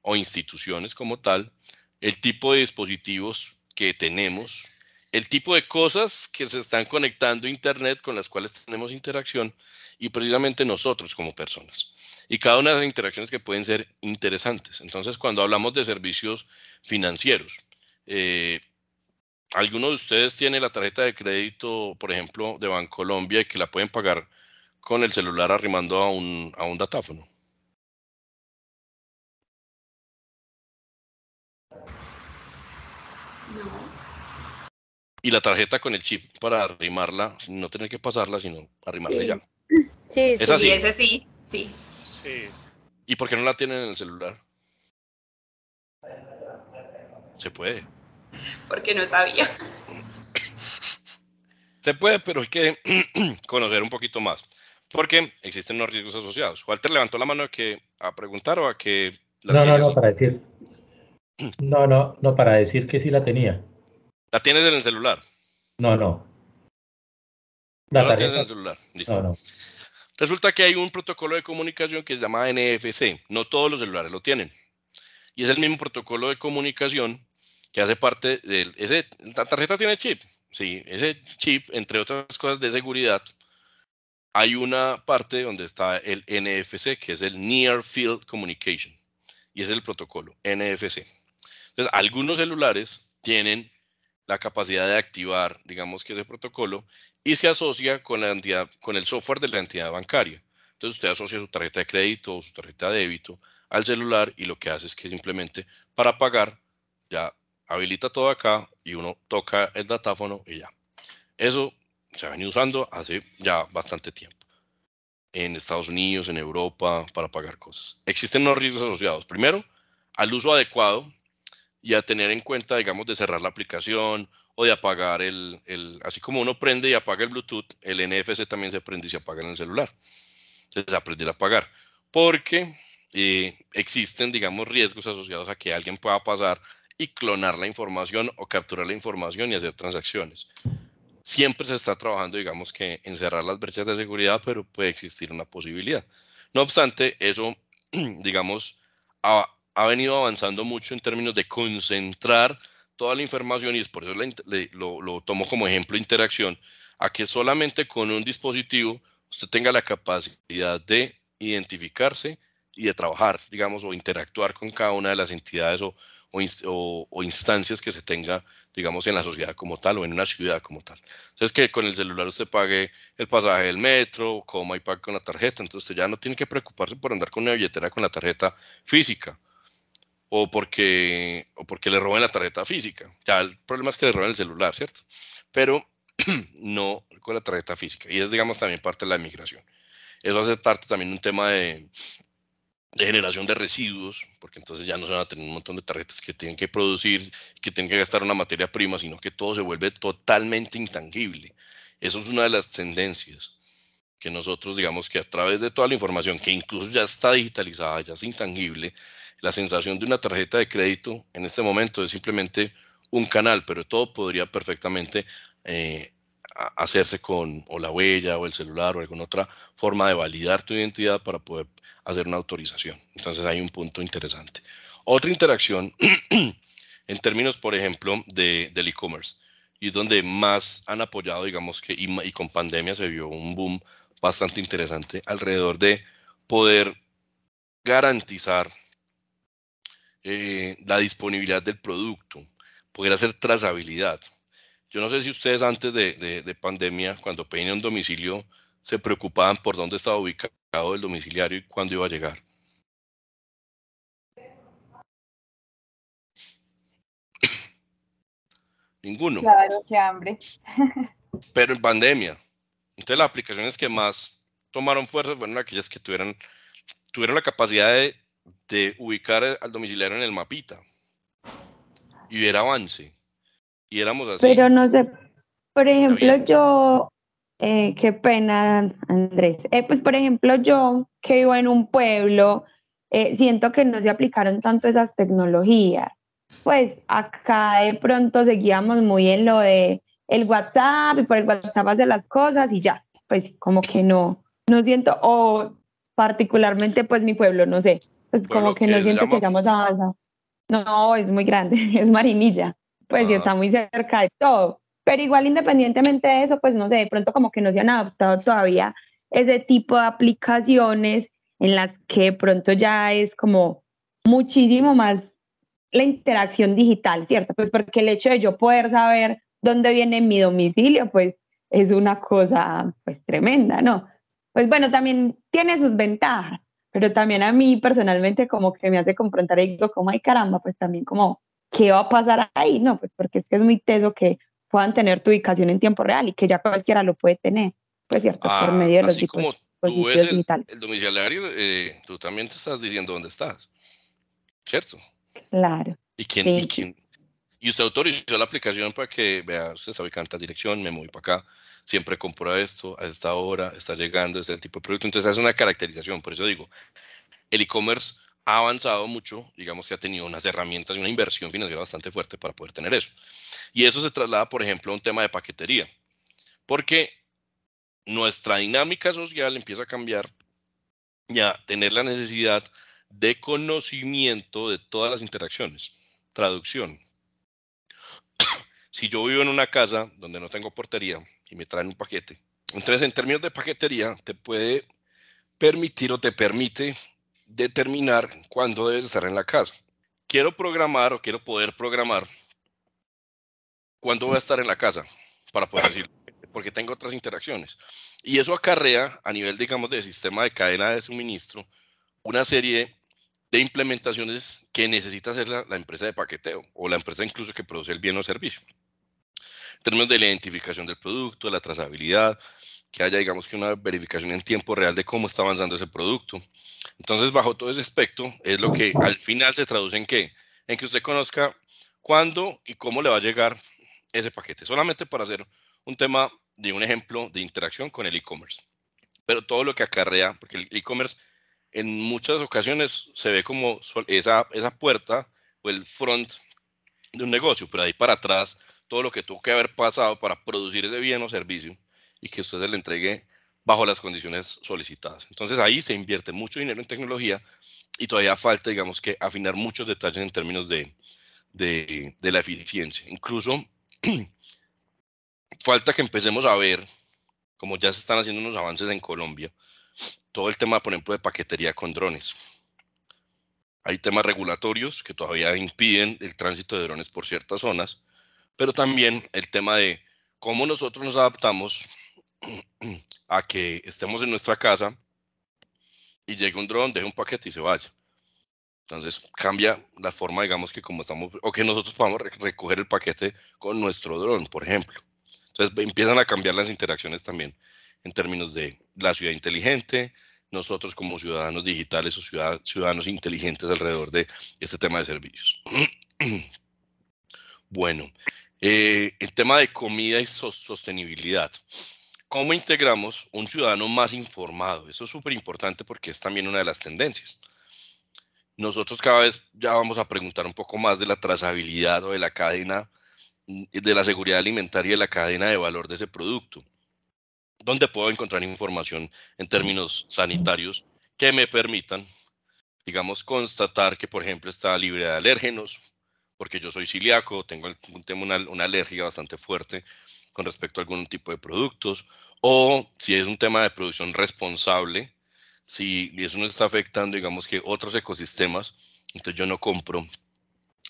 o instituciones como tal, el tipo de dispositivos que tenemos, el tipo de cosas que se están conectando a Internet con las cuales tenemos interacción y precisamente nosotros como personas. Y cada una de las interacciones que pueden ser interesantes. Entonces, cuando hablamos de servicios financieros, algunos eh, ¿alguno de ustedes tiene la tarjeta de crédito, por ejemplo, de Bancolombia y que la pueden pagar con el celular arrimando a un, a un datáfono.
No.
Y la tarjeta con el chip para arrimarla, no tener que pasarla, sino arrimarla ya.
Sí, sí, ¿Es así? sí, sí. sí.
¿Y por qué no la tienen en el celular? Se puede.
Porque no sabía.
Se puede, pero hay que conocer un poquito más porque existen los riesgos asociados. Walter levantó la mano que, a preguntar o a que...
no, no, no, para decir.
No, no, no, para decir que sí la tenía.
¿La tienes en el celular? No, no. La tienes en el celular, listo. No, no. Resulta que hay un protocolo de comunicación que se llama NFC. No todos los celulares lo tienen. Y es el mismo protocolo de comunicación que hace parte del... la tarjeta tiene chip. Sí, ese chip, entre otras cosas de seguridad, hay una parte donde está el NFC, que es el Near Field Communication, y es el protocolo NFC. Entonces, algunos celulares tienen la capacidad de activar, digamos que ese protocolo, y se asocia con, la con el software de la entidad bancaria. Entonces, usted asocia su tarjeta de crédito o su tarjeta de débito al celular y lo que hace es que simplemente para pagar, ya habilita todo acá y uno toca el datáfono y ya. Eso se ha venido usando hace ya bastante tiempo en Estados Unidos, en Europa, para pagar cosas. Existen unos riesgos asociados. Primero, al uso adecuado y a tener en cuenta, digamos, de cerrar la aplicación o de apagar el, así como uno prende y apaga el Bluetooth, el NFC también se prende y se apaga en el celular. Entonces, aprender a apagar. Porque eh, existen, digamos, riesgos asociados a que alguien pueda pasar y clonar la información o capturar la información y hacer transacciones siempre se está trabajando, digamos que, en cerrar las brechas de seguridad, pero puede existir una posibilidad. No obstante, eso, digamos, ha, venido avanzando mucho en términos de concentrar toda la información y es por eso lo, tomo como ejemplo interacción, a que solamente con un dispositivo usted tenga la capacidad de identificarse y de trabajar, digamos, o interactuar con cada una de las entidades o, o, instancias que se tenga digamos, en la sociedad como tal o en una ciudad como tal. Entonces, que con el celular usted pague el pasaje del metro, coma y pague con la tarjeta. Entonces, usted ya no tiene que preocuparse por andar con una billetera con la tarjeta física o porque, o porque le roben la tarjeta física. Ya el problema es que le roben el celular, ¿cierto? Pero no con la tarjeta física. Y es, digamos, también parte de la migración. Eso hace parte también de un tema de de generación de residuos, porque entonces ya no se van a tener un montón de tarjetas que tienen que producir, que tienen que gastar una materia prima, sino que todo se vuelve totalmente intangible. Eso es una de las tendencias que nosotros digamos que a través de toda la información que incluso ya está digitalizada, ya es intangible, la sensación de una tarjeta de crédito en este momento es simplemente un canal, pero todo podría perfectamente eh, hacerse con o la huella o el celular o alguna otra forma de validar tu identidad para poder hacer una autorización. Entonces hay un punto interesante. Otra interacción en términos, por ejemplo, de, del e-commerce y donde más han apoyado, digamos que, y, con pandemia se vio un boom bastante interesante alrededor de poder garantizar eh, la disponibilidad del producto, poder hacer trazabilidad. Yo no sé si ustedes antes de, pandemia, cuando pedían un domicilio, se preocupaban por dónde estaba ubicado el domiciliario y cuándo iba a llegar. Ninguno.
Claro, qué hambre.
Pero en pandemia. Entonces las aplicaciones que más tomaron fuerza fueron aquellas que tuvieran, tuvieron la capacidad de, de ubicar al domiciliario en el mapita y ver avance. Pero no sé,
por ejemplo, yo, eh, qué pena, Andrés. Eh, pues, por ejemplo, yo que vivo en un pueblo, eh, siento que no se aplicaron tanto esas tecnologías. Pues acá de pronto seguíamos muy en lo de el WhatsApp y por el WhatsApp hacer las cosas y ya, pues como que no, no siento, o particularmente pues mi pueblo, no sé, pues como que, no siento que seamos avanzados. No, es muy grande, es Marinilla pues sí ah. está muy cerca de todo. Pero igual independientemente de eso, pues no sé, de pronto como que no se han adaptado todavía ese tipo de aplicaciones en las que de pronto ya es como muchísimo más la interacción digital, ¿cierto? Pues porque el hecho de yo poder saber dónde viene mi domicilio, pues es una cosa pues tremenda, ¿no? Pues bueno, también tiene sus ventajas, pero también a mí personalmente como que me hace confrontar y digo, como ay caramba, pues también como ¿qué va a pasar ahí? No, pues porque es que es muy teso que puedan tener tu ubicación en tiempo real y que ya cualquiera lo puede tener, pues cierto, está por ah, medio de los así como tú ves el,
el, domiciliario, eh, tú también te estás diciendo dónde estás, ¿cierto? Claro. ¿Y quién, y quién? Y usted autorizó la aplicación para que vea, usted sabe cuánta dirección, me muevo para acá, siempre compro esto, a esta hora, está llegando, es el tipo de producto. Entonces, es una caracterización. Por eso digo, el e-commerce ha avanzado mucho, digamos que ha tenido unas herramientas y una inversión financiera bastante fuerte para poder tener eso. Y eso se traslada, por ejemplo, a un tema de paquetería, porque nuestra dinámica social empieza a cambiar y a tener la necesidad de conocimiento de todas las interacciones. Traducción. Si yo vivo en una casa donde no tengo portería y me traen un paquete, entonces en términos de paquetería te puede permitir o te permite determinar cuándo debes estar en la casa. Quiero programar o quiero poder programar cuándo voy a estar en la casa para poder decir, porque tengo otras interacciones. Y eso acarrea a nivel, digamos, del sistema de cadena de suministro una serie de implementaciones que necesita hacer la, la empresa de paqueteo o la empresa incluso que produce el bien o servicio términos de la identificación del producto, de la trazabilidad, que haya, digamos, que una verificación en tiempo real de cómo está avanzando ese producto. Entonces, bajo todo ese aspecto, es lo que al final se traduce en qué? En que usted conozca cuándo y cómo le va a llegar ese paquete, solamente para hacer un tema de un ejemplo de interacción con el e-commerce. Pero todo lo que acarrea, porque el e-commerce en muchas ocasiones se ve como esa, esa puerta o el front de un negocio, pero ahí para atrás todo lo que tuvo que haber pasado para producir ese bien o servicio y que usted se le entregue bajo las condiciones solicitadas. Entonces ahí se invierte mucho dinero en tecnología y todavía falta, digamos que, afinar muchos detalles en términos de, de, de la eficiencia. Incluso falta que empecemos a ver, como ya se están haciendo unos avances en Colombia, todo el tema, por ejemplo, de paquetería con drones. Hay temas regulatorios que todavía impiden el tránsito de drones por ciertas zonas pero también el tema de cómo nosotros nos adaptamos a que estemos en nuestra casa y llegue un dron, deje un paquete y se vaya. Entonces cambia la forma, digamos, que como estamos, o que nosotros podamos recoger el paquete con nuestro dron, por ejemplo. Entonces empiezan a cambiar las interacciones también en términos de la ciudad inteligente, nosotros como ciudadanos digitales o ciudad, ciudadanos inteligentes alrededor de este tema de servicios. Bueno, eh, el tema de comida y sostenibilidad. ¿Cómo integramos un ciudadano más informado? Eso es súper importante porque es también una de las tendencias. Nosotros cada vez ya vamos a preguntar un poco más de la trazabilidad o de la cadena, mm, de la seguridad alimentaria y de la cadena de valor de ese producto. ¿Dónde puedo encontrar información en términos sanitarios que me permitan digamos, constatar que, por ejemplo, está libre de alérgenos, porque yo soy ciliaco, tengo, un una, una, alergia bastante fuerte con respecto a algún tipo de productos, o si es un tema de producción responsable, si eso nos está afectando, digamos que otros ecosistemas, entonces yo no compro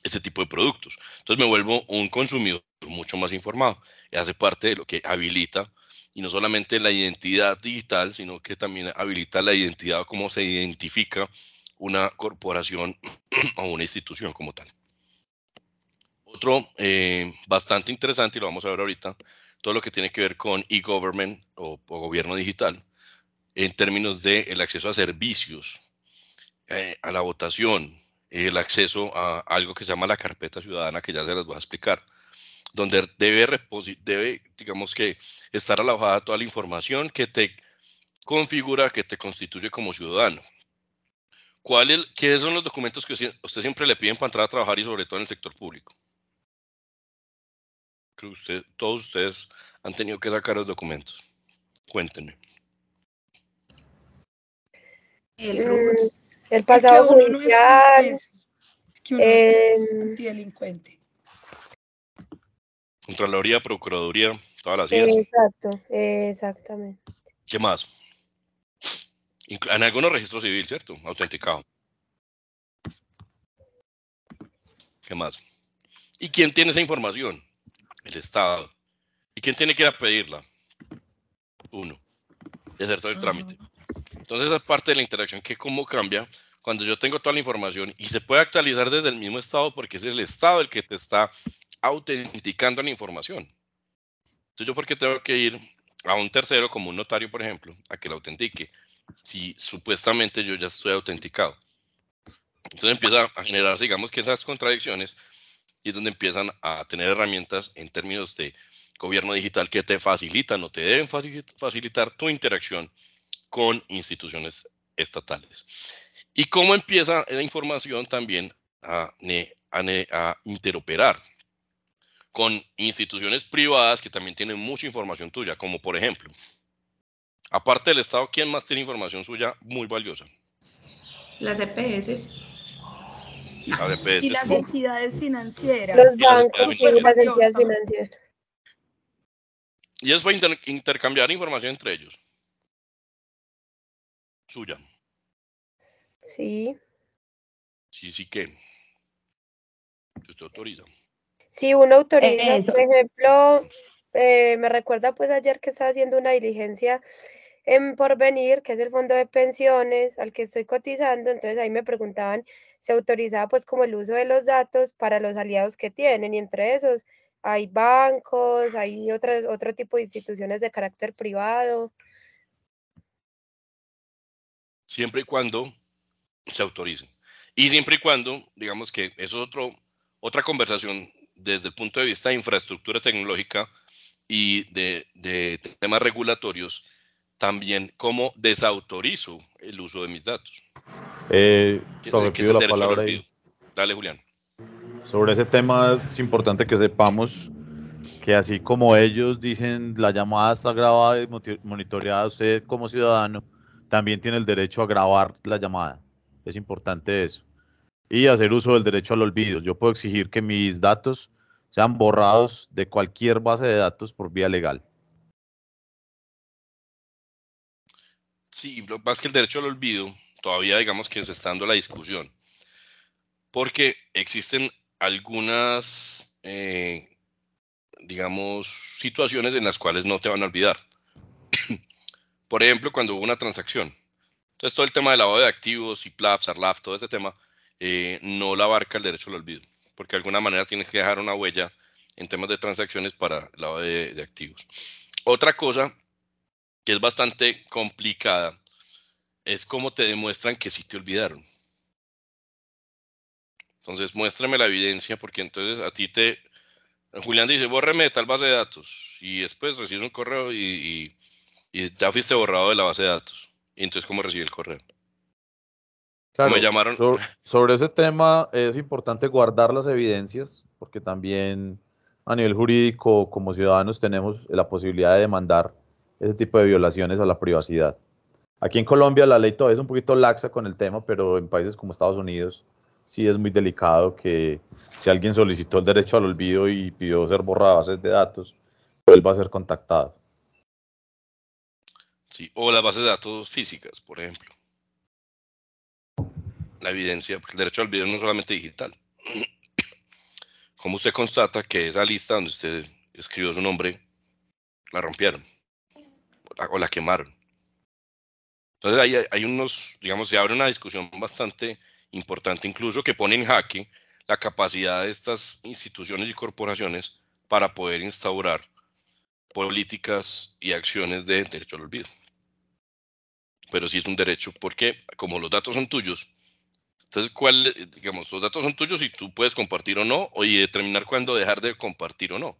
ese tipo de productos. Entonces me vuelvo un consumidor mucho más informado. Y hace parte de lo que habilita, y no solamente la identidad digital, sino que también habilita la identidad, cómo se identifica una corporación o una institución como tal otro eh, bastante interesante, y lo vamos a ver ahorita, todo lo que tiene que ver con e-government o, gobierno digital, en términos del el acceso a servicios, eh, a la votación, el acceso a algo que se llama la carpeta ciudadana, que ya se las voy a explicar, donde debe, debe digamos que, estar alojada toda la información que te configura, que te constituye como ciudadano. ¿Cuál ¿Qué son los documentos que usted siempre le piden para entrar a trabajar y sobre todo en el sector público? todos ustedes han tenido que sacar los documentos. Cuéntenme. El,
eh, pasado judicial. el... Em,
antidelincuente.
Contraloría, Procuraduría, todas las ideas.
Exacto, exactamente.
¿Qué más? En algunos registros civiles ¿cierto? Autenticado. ¿Qué más? ¿Y quién tiene esa información? el Estado. ¿Y quién tiene que ir a pedirla? Uno. es hacer todo el ah. trámite. Entonces, esa parte de la interacción que cómo cambia cuando yo tengo toda la información y se puede actualizar desde el mismo Estado porque es el Estado el que te está autenticando la información. Entonces, ¿yo por tengo que ir a un tercero, como un notario, por ejemplo, a que la autentique? Si supuestamente yo ya estoy autenticado. Entonces empieza a generar digamos que esas contradicciones y es donde empiezan a tener herramientas en términos de gobierno digital que te facilitan o te deben facilitar tu interacción con instituciones estatales. ¿Y cómo empieza la información también a, a, interoperar con instituciones privadas que también tienen mucha información tuya? Como por ejemplo, aparte del Estado, ¿quién más tiene información suya muy valiosa?
Las EPS y las entidades financieras. Los bancos y las entidades financieras.
Y eso fue intercambiar información entre ellos. Suya.
Sí.
Sí, sí que. Usted autoriza.
Sí, uno autoriza. Eh, por ejemplo, eh, me recuerda pues ayer que estaba haciendo una diligencia en Porvenir, que es el fondo de pensiones al que estoy cotizando, entonces ahí me preguntaban se autoriza pues como el uso de los datos para los aliados que tienen y entre esos hay bancos, hay otras, otro tipo de instituciones de carácter privado.
Siempre y cuando se autoricen. Y siempre y cuando, digamos que eso es otro, otra conversación desde el punto de vista de infraestructura tecnológica y de, de temas regulatorios, también cómo desautorizo el uso de mis datos.
Eh, la palabra Dale, Julián. Sobre ese tema es importante que sepamos que así como ellos dicen la llamada está grabada y monitoreada, usted como ciudadano también tiene el derecho a grabar la llamada. Es importante eso. Y hacer uso del derecho al olvido. Yo puedo exigir que mis datos sean borrados de cualquier base de datos por vía legal.
Sí, más que el derecho al olvido, todavía digamos que se está dando la discusión, porque existen algunas, eh, digamos, situaciones en las cuales no te van a olvidar. Por ejemplo, cuando hubo una transacción. Entonces, todo el tema de lavado de activos, IPLAF, SARLAF, todo este tema, eh, no la abarca el derecho al olvido, porque de alguna manera tienes que dejar una huella en temas de transacciones para lavado de activos. Otra cosa que es bastante complicada es como te demuestran que sí te olvidaron. Entonces, muéstrame la evidencia, porque entonces a ti te. Julián dice, bórreme de tal base de datos. Y después recibes un correo y, ya fuiste borrado de la base de datos. Y entonces, ¿cómo recibí el correo?
Claro, Me llamaron. sobre ese tema es importante guardar las evidencias, porque también a nivel jurídico, como ciudadanos, tenemos la posibilidad de demandar ese tipo de violaciones a la privacidad. Aquí en Colombia la ley todavía es un poquito laxa con el tema, pero en países como Estados Unidos sí es muy delicado que si alguien solicitó el derecho al olvido y pidió ser borrado bases de datos, va a ser contactado.
Sí, o las bases de datos físicas, por ejemplo. La evidencia, porque el derecho al olvido no es solamente digital. Como usted constata que esa lista donde usted escribió su nombre, la rompieron o la quemaron entonces hay, hay unos, digamos, se abre una discusión bastante importante incluso que pone en jaque la capacidad de estas instituciones y corporaciones para poder instaurar políticas y acciones de derecho al olvido. Pero sí es un derecho porque como los datos son tuyos, entonces, ¿cuál, eh, digamos, los datos son tuyos y tú puedes compartir o no, y determinar cuándo dejar de compartir o no.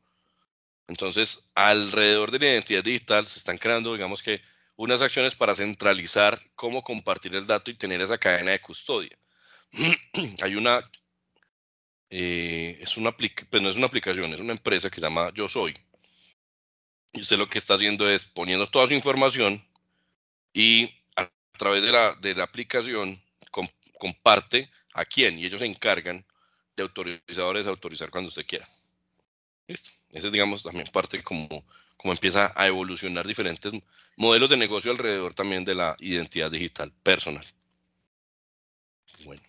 Entonces, alrededor de la identidad digital se están creando, digamos que, unas acciones para centralizar cómo compartir el dato y tener esa cadena de custodia. Hay una, eh, es una pero pues no es una aplicación, es una empresa que se llama Yo Soy. Y usted lo que está haciendo es poniendo toda su información y a través de la, de la aplicación comparte a quién y ellos se encargan de autorizadores a autorizar cuando usted quiera. Listo. Esa es, digamos, también parte como cómo empieza a evolucionar diferentes modelos de negocio alrededor también de la identidad digital personal. Bueno,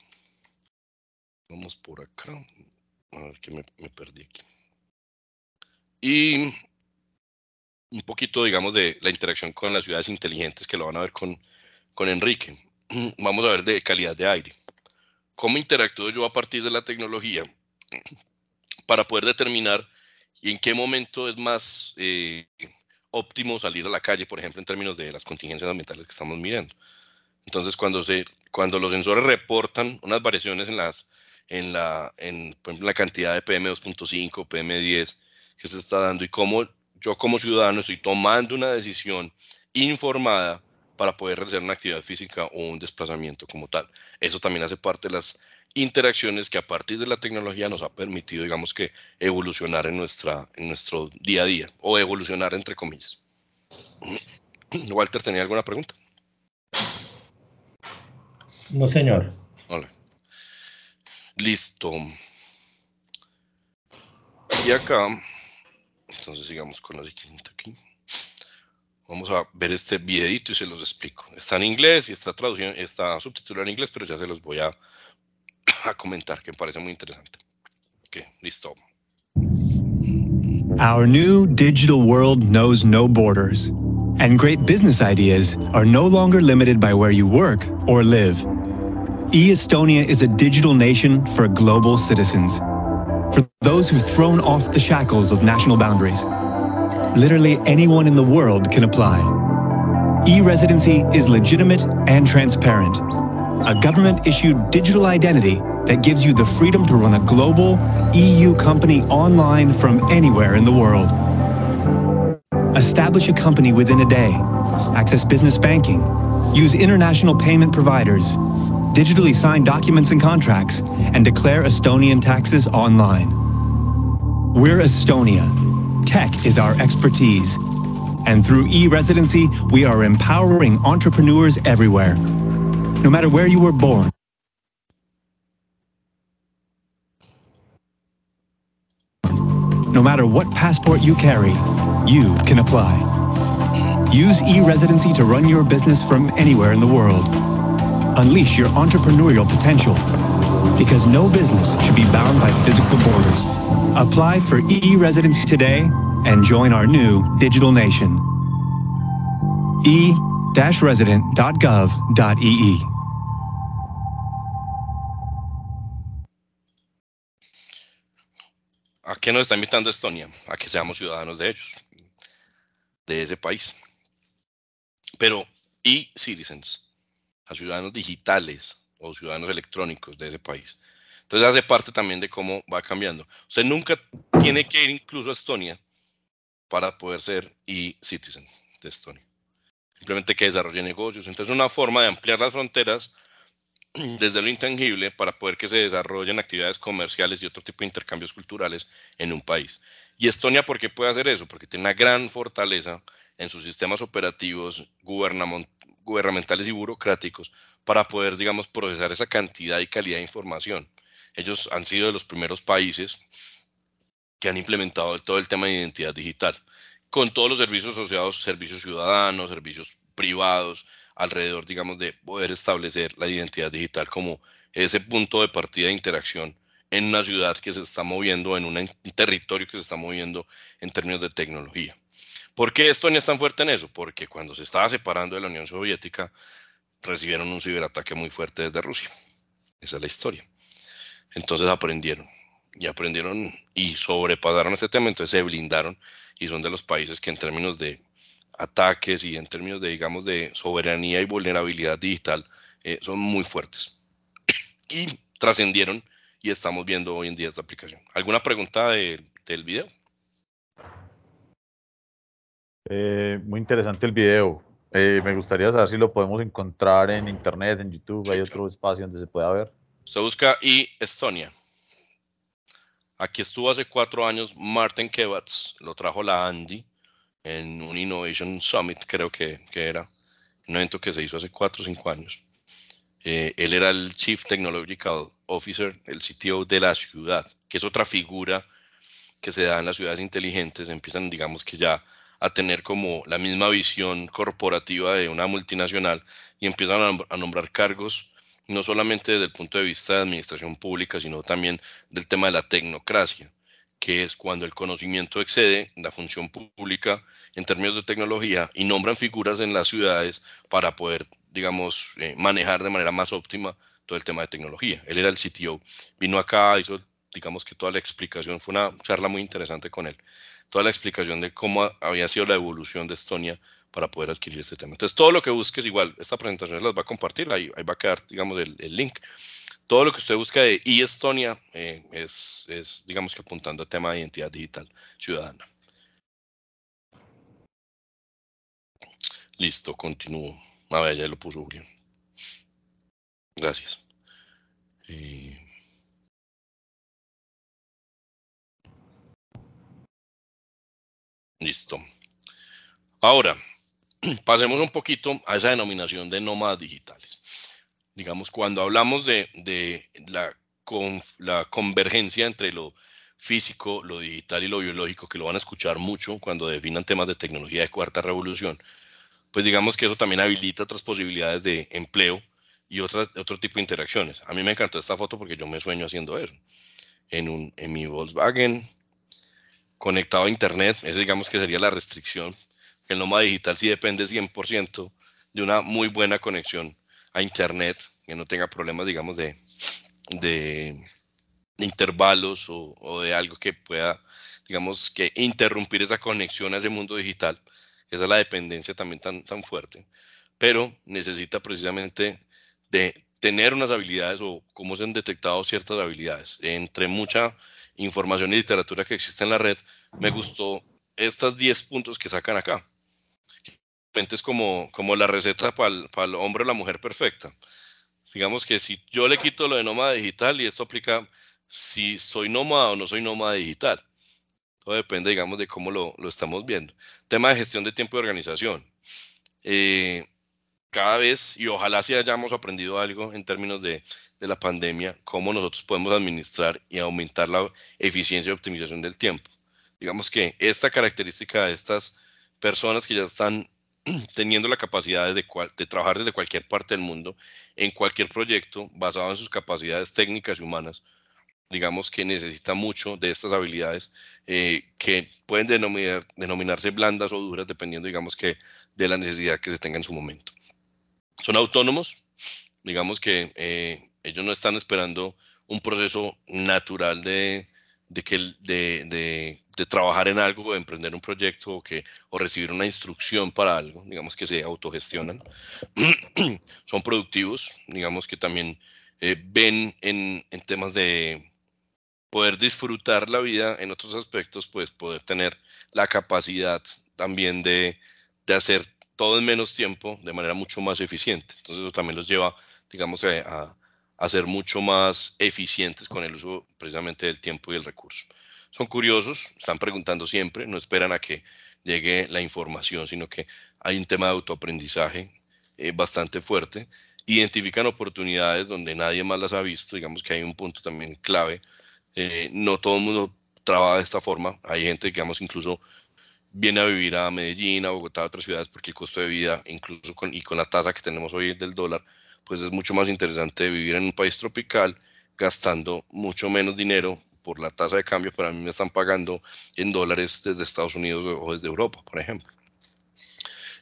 vamos por acá. A ver que me, perdí aquí. Y un poquito, digamos, de la interacción con las ciudades inteligentes que lo van a ver con, con Enrique. Vamos a ver de calidad de aire. ¿Cómo interactúo yo a partir de la tecnología para poder determinar y en qué momento es más eh, óptimo salir a la calle, por ejemplo, en términos de las contingencias ambientales que estamos mirando. Entonces, cuando, se, cuando los sensores reportan unas variaciones en, las, en, la, en, la cantidad de PM2.5, PM10 que se está dando y cómo yo como ciudadano estoy tomando una decisión informada para poder realizar una actividad física o un desplazamiento como tal. Eso también hace parte de las interacciones que a partir de la tecnología nos ha permitido, digamos que, evolucionar en, nuestra, en nuestro día a día, o evolucionar entre comillas. Walter, ¿tenía alguna pregunta? No, señor. Hola. Listo. Y acá, entonces sigamos con la siguiente aquí. Vamos a ver este videito y se los explico. Está en inglés y está traducido, está subtitulado en inglés, pero ya se los voy a a comentar, que me parece muy interesante. Ok, listo.
Our new digital world knows no borders, and great business ideas are no longer limited by where you work or live. E-Estonia is a digital nation for global citizens, for those who've thrown off the shackles of national boundaries. Literally anyone in the world can apply. E-residency is legitimate and transparent, a government issued digital identity that gives you the freedom to run a global EU company online from anywhere in the world. Establish a company within a day, access business banking, use international payment providers, digitally sign documents and contracts, and declare Estonian taxes online. We're Estonia. Tech is our expertise. And through e-residency, we are empowering entrepreneurs everywhere no matter where you were born. No matter what passport you carry, you can apply. Use e-residency to run your business from anywhere in the world. Unleash your entrepreneurial potential because no business should be bound by physical borders. Apply for e-residency today and join our new digital nation. E resident.gov.ee. E.
¿A qué nos está invitando Estonia? A que seamos ciudadanos de ellos, de ese país. Pero e-citizens, a ciudadanos digitales o ciudadanos electrónicos de ese país. Entonces hace parte también de cómo va cambiando. Usted nunca tiene que ir incluso a Estonia para poder ser e-citizen de Estonia simplemente que desarrolle negocios. Entonces, una forma de ampliar las fronteras desde lo intangible para poder que se desarrollen actividades comerciales y otro tipo de intercambios culturales en un país. ¿Y Estonia por qué puede hacer eso? Porque tiene una gran fortaleza en sus sistemas operativos gubernamentales y burocráticos para poder, digamos, procesar esa cantidad y calidad de información. Ellos han sido de los primeros países que han implementado todo el tema de identidad digital con todos los servicios asociados, servicios ciudadanos, servicios privados, alrededor, digamos, de poder establecer la identidad digital como ese punto de partida de interacción en una ciudad que se está moviendo, en un territorio que se está moviendo en términos de tecnología. ¿Por qué Estonia es tan fuerte en eso? Porque cuando se estaba separando de la Unión Soviética, recibieron un ciberataque muy fuerte desde Rusia. Esa es la historia. Entonces aprendieron y aprendieron y sobrepasaron este tema, entonces se blindaron y son de los países que en términos de ataques y en términos de, digamos, de soberanía y vulnerabilidad digital, eh, son muy fuertes. Y trascendieron y estamos viendo hoy en día esta aplicación. ¿Alguna pregunta del video?
Eh, muy interesante el video. Eh, me gustaría saber si lo podemos encontrar en internet, en YouTube. ¿Hay otro espacio donde se pueda ver?
Se busca y Estonia. Aquí estuvo hace cuatro años Martin Kevats, lo trajo la Andy en un Innovation Summit, creo que, que era, un evento que se hizo hace cuatro o cinco años. Eh, él era el Chief Technological Officer, el CTO de la ciudad, que es otra figura que se da en las ciudades inteligentes. Empiezan, digamos que ya a tener como la misma visión corporativa de una multinacional y empiezan a nombrar cargos no solamente desde el punto de vista de administración pública, sino también del tema de la tecnocracia, que es cuando el conocimiento excede la función pública en términos de tecnología y nombran figuras en las ciudades para poder, digamos, eh, manejar de manera más óptima todo el tema de tecnología. Él era el CTO, vino acá, hizo, digamos que toda la explicación, fue una charla muy interesante con él, toda la explicación de cómo había sido la evolución de Estonia para poder adquirir este tema. Entonces, todo lo que busques, igual, esta presentación las va a compartir, ahí, va a quedar, digamos, el, link. Todo lo que usted busca de eEstonia eh, es, digamos que apuntando a tema de identidad digital ciudadana. Listo, continúo. A ah, ver, ya lo puso bien.
Gracias. Eh,
listo. Ahora, pasemos un poquito a esa denominación de nómadas digitales. Digamos, cuando hablamos de, la, la convergencia entre lo físico, lo digital y lo biológico, que lo van a escuchar mucho cuando definan temas de tecnología de cuarta revolución, pues digamos que eso también habilita otras posibilidades de empleo y otro tipo de interacciones. A mí me encantó esta foto porque yo me sueño haciendo eso. En, un, en mi Volkswagen, conectado a Internet, esa digamos que sería la restricción el digital sí depende 100% de una muy buena conexión a Internet, que no tenga problemas, digamos, de, intervalos o, de algo que pueda, digamos, que interrumpir esa conexión a ese mundo digital. Esa es la dependencia también tan, tan fuerte. Pero necesita precisamente de tener unas habilidades o cómo se han detectado ciertas habilidades. Entre mucha información y literatura que existe en la red, me gustó estos 10 puntos que sacan acá repente es como, como la receta para el, el hombre o la mujer perfecta. Digamos que si yo le quito lo de nómada digital y esto aplica si soy nómada o no soy nómada digital. Todo depende, digamos, de cómo lo, lo estamos viendo. Tema de gestión de tiempo y organización. Eh, cada vez, y ojalá si hayamos aprendido algo en términos de, de, la pandemia, cómo nosotros podemos administrar y aumentar la eficiencia y optimización del tiempo. Digamos que esta característica de estas personas que ya están teniendo la capacidad de, trabajar desde cualquier parte del mundo, en cualquier proyecto, basado en sus capacidades técnicas y humanas, digamos que necesita mucho de estas habilidades eh, que pueden denominarse blandas o duras, dependiendo, digamos que, de la necesidad que se tenga en su momento. Son autónomos, digamos que eh, ellos no están esperando un proceso natural de, de, que, de, de, trabajar en algo, de emprender un proyecto o, que, o recibir una instrucción para algo, digamos que se autogestionan. Son productivos, digamos que también eh, ven en, temas de poder disfrutar la vida en otros aspectos, pues poder tener la capacidad también de, de hacer todo en menos tiempo de manera mucho más eficiente. Entonces eso también los lleva, digamos, eh, a a ser mucho más eficientes con el uso precisamente del tiempo y el recurso. Son curiosos, están preguntando siempre, no esperan a que llegue la información, sino que hay un tema de autoaprendizaje eh, bastante fuerte. Identifican oportunidades donde nadie más las ha visto, digamos que hay un punto también clave. Eh, no todo el mundo trabaja de esta forma, hay gente, digamos, incluso viene a vivir a Medellín, a Bogotá, a otras ciudades, porque el costo de vida, incluso con, y con la tasa que tenemos hoy del dólar, pues es mucho más interesante vivir en un país tropical gastando mucho menos dinero por la tasa de cambio, para mí me están pagando en dólares desde Estados Unidos o desde Europa, por ejemplo.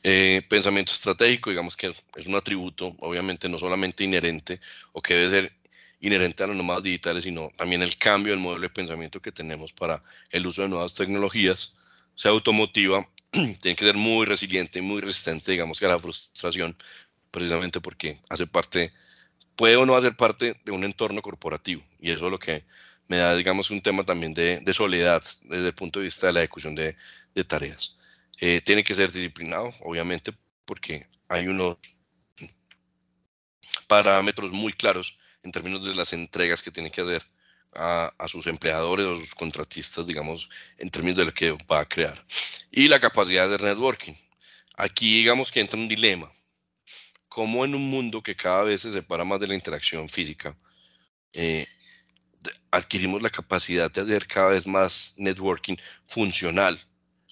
Eh, pensamiento estratégico, digamos que es un atributo, obviamente no solamente inherente o que debe ser inherente a los normas digitales, sino también el cambio del modelo de pensamiento que tenemos para el uso de nuevas tecnologías. Se automotiva, tiene que ser muy resiliente y muy resistente, digamos que a la frustración, precisamente porque hace parte, puede o no hacer parte de un entorno corporativo. Y eso es lo que me da, digamos, un tema también de, de soledad desde el punto de vista de la ejecución de, tareas. Eh, tiene que ser disciplinado, obviamente, porque hay unos parámetros muy claros en términos de las entregas que tiene que hacer a, a, sus empleadores o sus contratistas, digamos, en términos de lo que va a crear. Y la capacidad de networking. Aquí digamos que entra un dilema, cómo en un mundo que cada vez se separa más de la interacción física, eh, adquirimos la capacidad de hacer cada vez más networking funcional,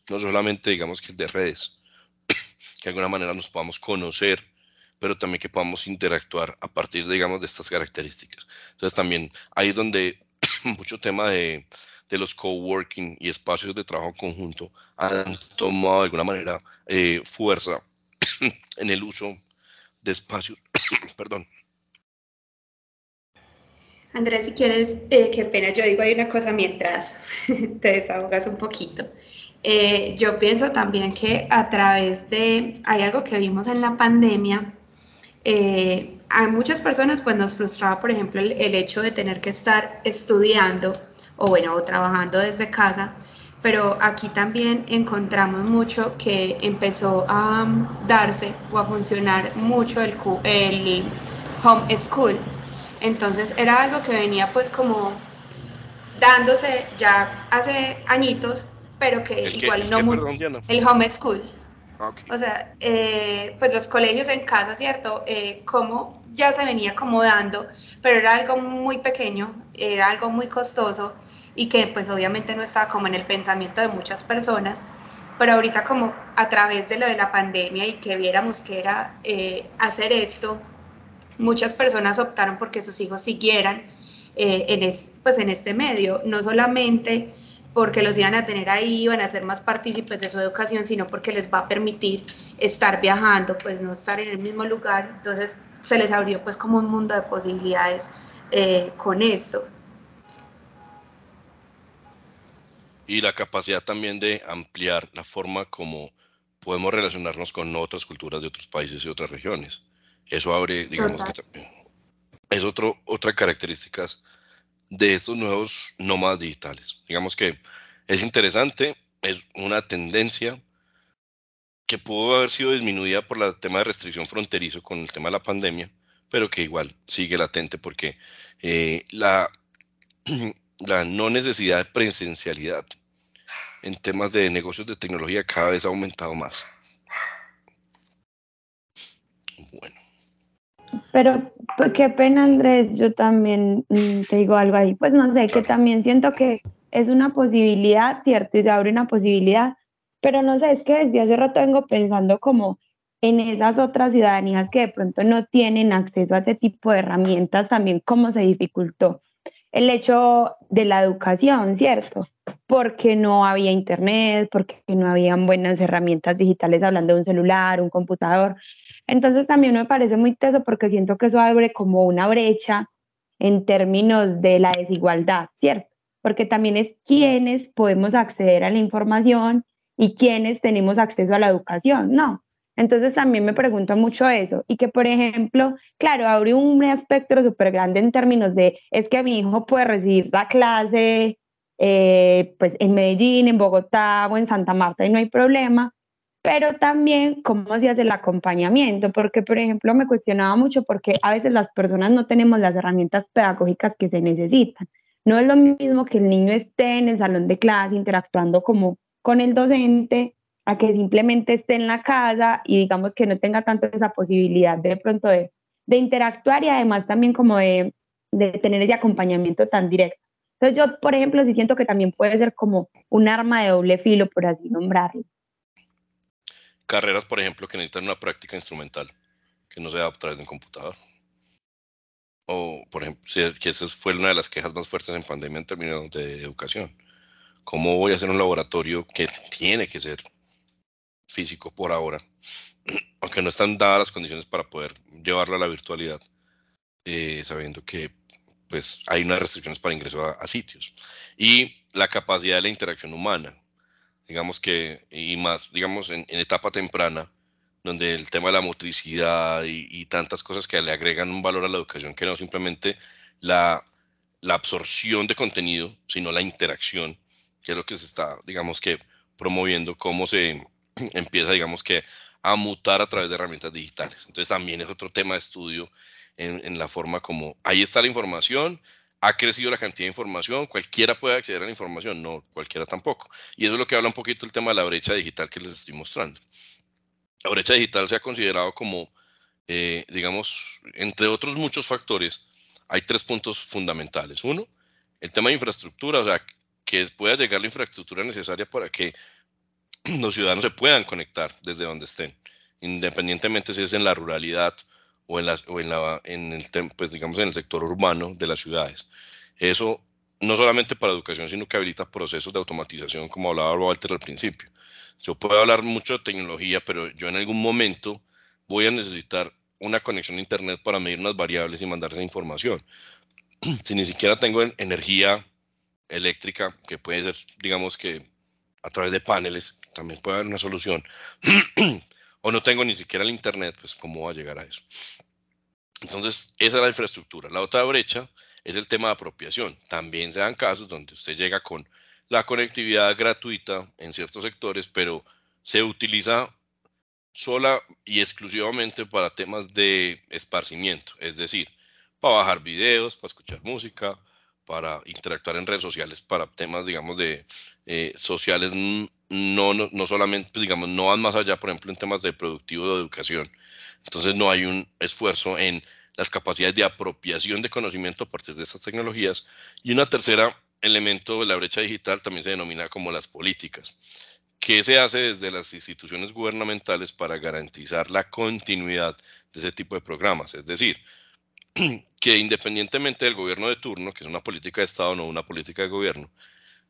no solamente digamos que de redes, que de alguna manera nos podamos conocer, pero también que podamos interactuar a partir, digamos, de estas características. Entonces también ahí es donde mucho tema de, de los coworking y espacios de trabajo conjunto han tomado de alguna manera eh, fuerza en el uso espacio, Perdón.
Andrés, si quieres, eh, qué pena, yo digo hay una cosa mientras te desahogas un poquito. Eh, yo pienso también que a través de, hay algo que vimos en la pandemia, eh, a muchas personas pues nos frustraba, por ejemplo, el, hecho de tener que estar estudiando o bueno, trabajando desde casa pero aquí también encontramos mucho que empezó a mm, darse o a funcionar mucho el, el home school. Entonces era algo que venía pues como dándose ya hace añitos, pero que igual no muy... el home school. Ah, o sea, eh, pues los colegios en casa, ¿cierto? Eh, como ya se venía acomodando, pero era algo muy pequeño, era algo muy costoso y que pues obviamente no estaba como en el pensamiento de muchas personas, pero ahorita como a través de lo de la pandemia y que viéramos que era eh, hacer esto, muchas personas optaron porque sus hijos siguieran eh, en, pues en este medio, no solamente porque los iban a tener ahí, iban a ser más partícipes de su educación, sino porque les va a permitir estar viajando, pues no estar en el mismo lugar, entonces se les abrió pues como un mundo de posibilidades eh, con eso
y la capacidad también de ampliar la forma como podemos relacionarnos con otras culturas de otros países y otras regiones. Eso abre, digamos que es otro, otra característica de estos nuevos nómadas digitales. Digamos que es interesante, es una tendencia que pudo haber sido disminuida por el tema de restricción fronterizo con el tema de la pandemia, pero que igual sigue latente porque eh, la, la no necesidad de presencialidad en temas de negocios de tecnología cada vez ha aumentado más.
Bueno. Pero pues, qué pena, Andrés, yo también mm, te digo algo ahí. Pues no sé, que también siento que es una posibilidad, ¿cierto? Y se abre una posibilidad. Pero no sé, es que desde hace rato vengo pensando como en esas otras ciudadanías que de pronto no tienen acceso a este tipo de herramientas, también cómo se dificultó el hecho de la educación, ¿cierto? Porque no había internet, porque no habían buenas herramientas digitales hablando de un celular, un computador. Entonces también me parece muy teso porque siento que eso abre como una brecha en términos de la desigualdad, ¿cierto? Porque también es quienes podemos acceder a la información y quienes tenemos acceso a la educación, ¿no? Entonces también me pregunto mucho eso y que, por ejemplo, claro, abre un espectro súper grande en términos de, es que mi hijo puede recibir la clase eh, pues en Medellín, en Bogotá o en Santa Marta y no hay problema, pero también cómo se hace el acompañamiento, porque por ejemplo me cuestionaba mucho porque a veces las personas no tenemos las herramientas pedagógicas que se necesitan. No es lo mismo que el niño esté en el salón de clase interactuando como con el docente a que simplemente esté en la casa y digamos que no tenga tanto esa posibilidad de pronto de, interactuar y además también como de, de tener ese acompañamiento tan directo. Entonces yo, por ejemplo, sí siento que también puede ser como un arma de doble filo, por así nombrarlo.
Carreras, por ejemplo, que necesitan una práctica instrumental, que no sea a través de un computador. O, por ejemplo, que esa fue una de las quejas más fuertes en pandemia en términos de educación. ¿Cómo voy a hacer un laboratorio que tiene que ser físico por ahora, aunque no están dadas las condiciones para poder llevarlo a la virtualidad, eh, sabiendo que pues hay unas restricciones para ingreso a, sitios. Y la capacidad de la interacción humana, digamos que, y más, digamos, en, etapa temprana, donde el tema de la motricidad y, tantas cosas que le agregan un valor a la educación, que no simplemente la absorción de contenido, sino la interacción, que es lo que se está, digamos que, promoviendo, cómo se empieza, digamos que, a mutar a través de herramientas digitales. Entonces también es otro tema de estudio en, la forma como ahí está la información, ha crecido la cantidad de información, cualquiera puede acceder a la información, no cualquiera tampoco. Y eso es lo que habla un poquito el tema de la brecha digital que les estoy mostrando. La brecha digital se ha considerado como, eh, digamos, entre otros muchos factores, hay tres puntos fundamentales. Uno, el tema de infraestructura, o sea, que pueda llegar la infraestructura necesaria para que los ciudadanos se puedan conectar desde donde estén, independientemente si es en la ruralidad o en, la, o en, la, en el, pues digamos, en el sector urbano de las ciudades. Eso no solamente para educación, sino que habilita procesos de automatización, como hablaba Walter al principio. Yo puedo hablar mucho de tecnología, pero yo en algún momento voy a necesitar una conexión a Internet para medir unas variables y mandar esa información. Si ni siquiera tengo energía eléctrica, que puede ser, digamos que a través de paneles, también puede haber una solución. o no tengo ni siquiera el Internet, pues cómo va a llegar a eso. Entonces, esa es la infraestructura. La otra brecha es el tema de apropiación. También se dan casos donde usted llega con la conectividad gratuita en ciertos sectores, pero se utiliza sola y exclusivamente para temas de esparcimiento, es decir, para bajar videos, para escuchar música, para interactuar en redes sociales para temas, digamos, de eh, sociales, mm, no, no, solamente, pues, digamos, no van más allá, por ejemplo, en temas de productivo de educación. Entonces no hay un esfuerzo en las capacidades de apropiación de conocimiento a partir de estas tecnologías. Y una tercera elemento de la brecha digital también se denomina como las políticas. ¿Qué se hace desde las instituciones gubernamentales para garantizar la continuidad de ese tipo de programas? Es decir, que independientemente del gobierno de turno, que es una política de Estado, no una política de gobierno,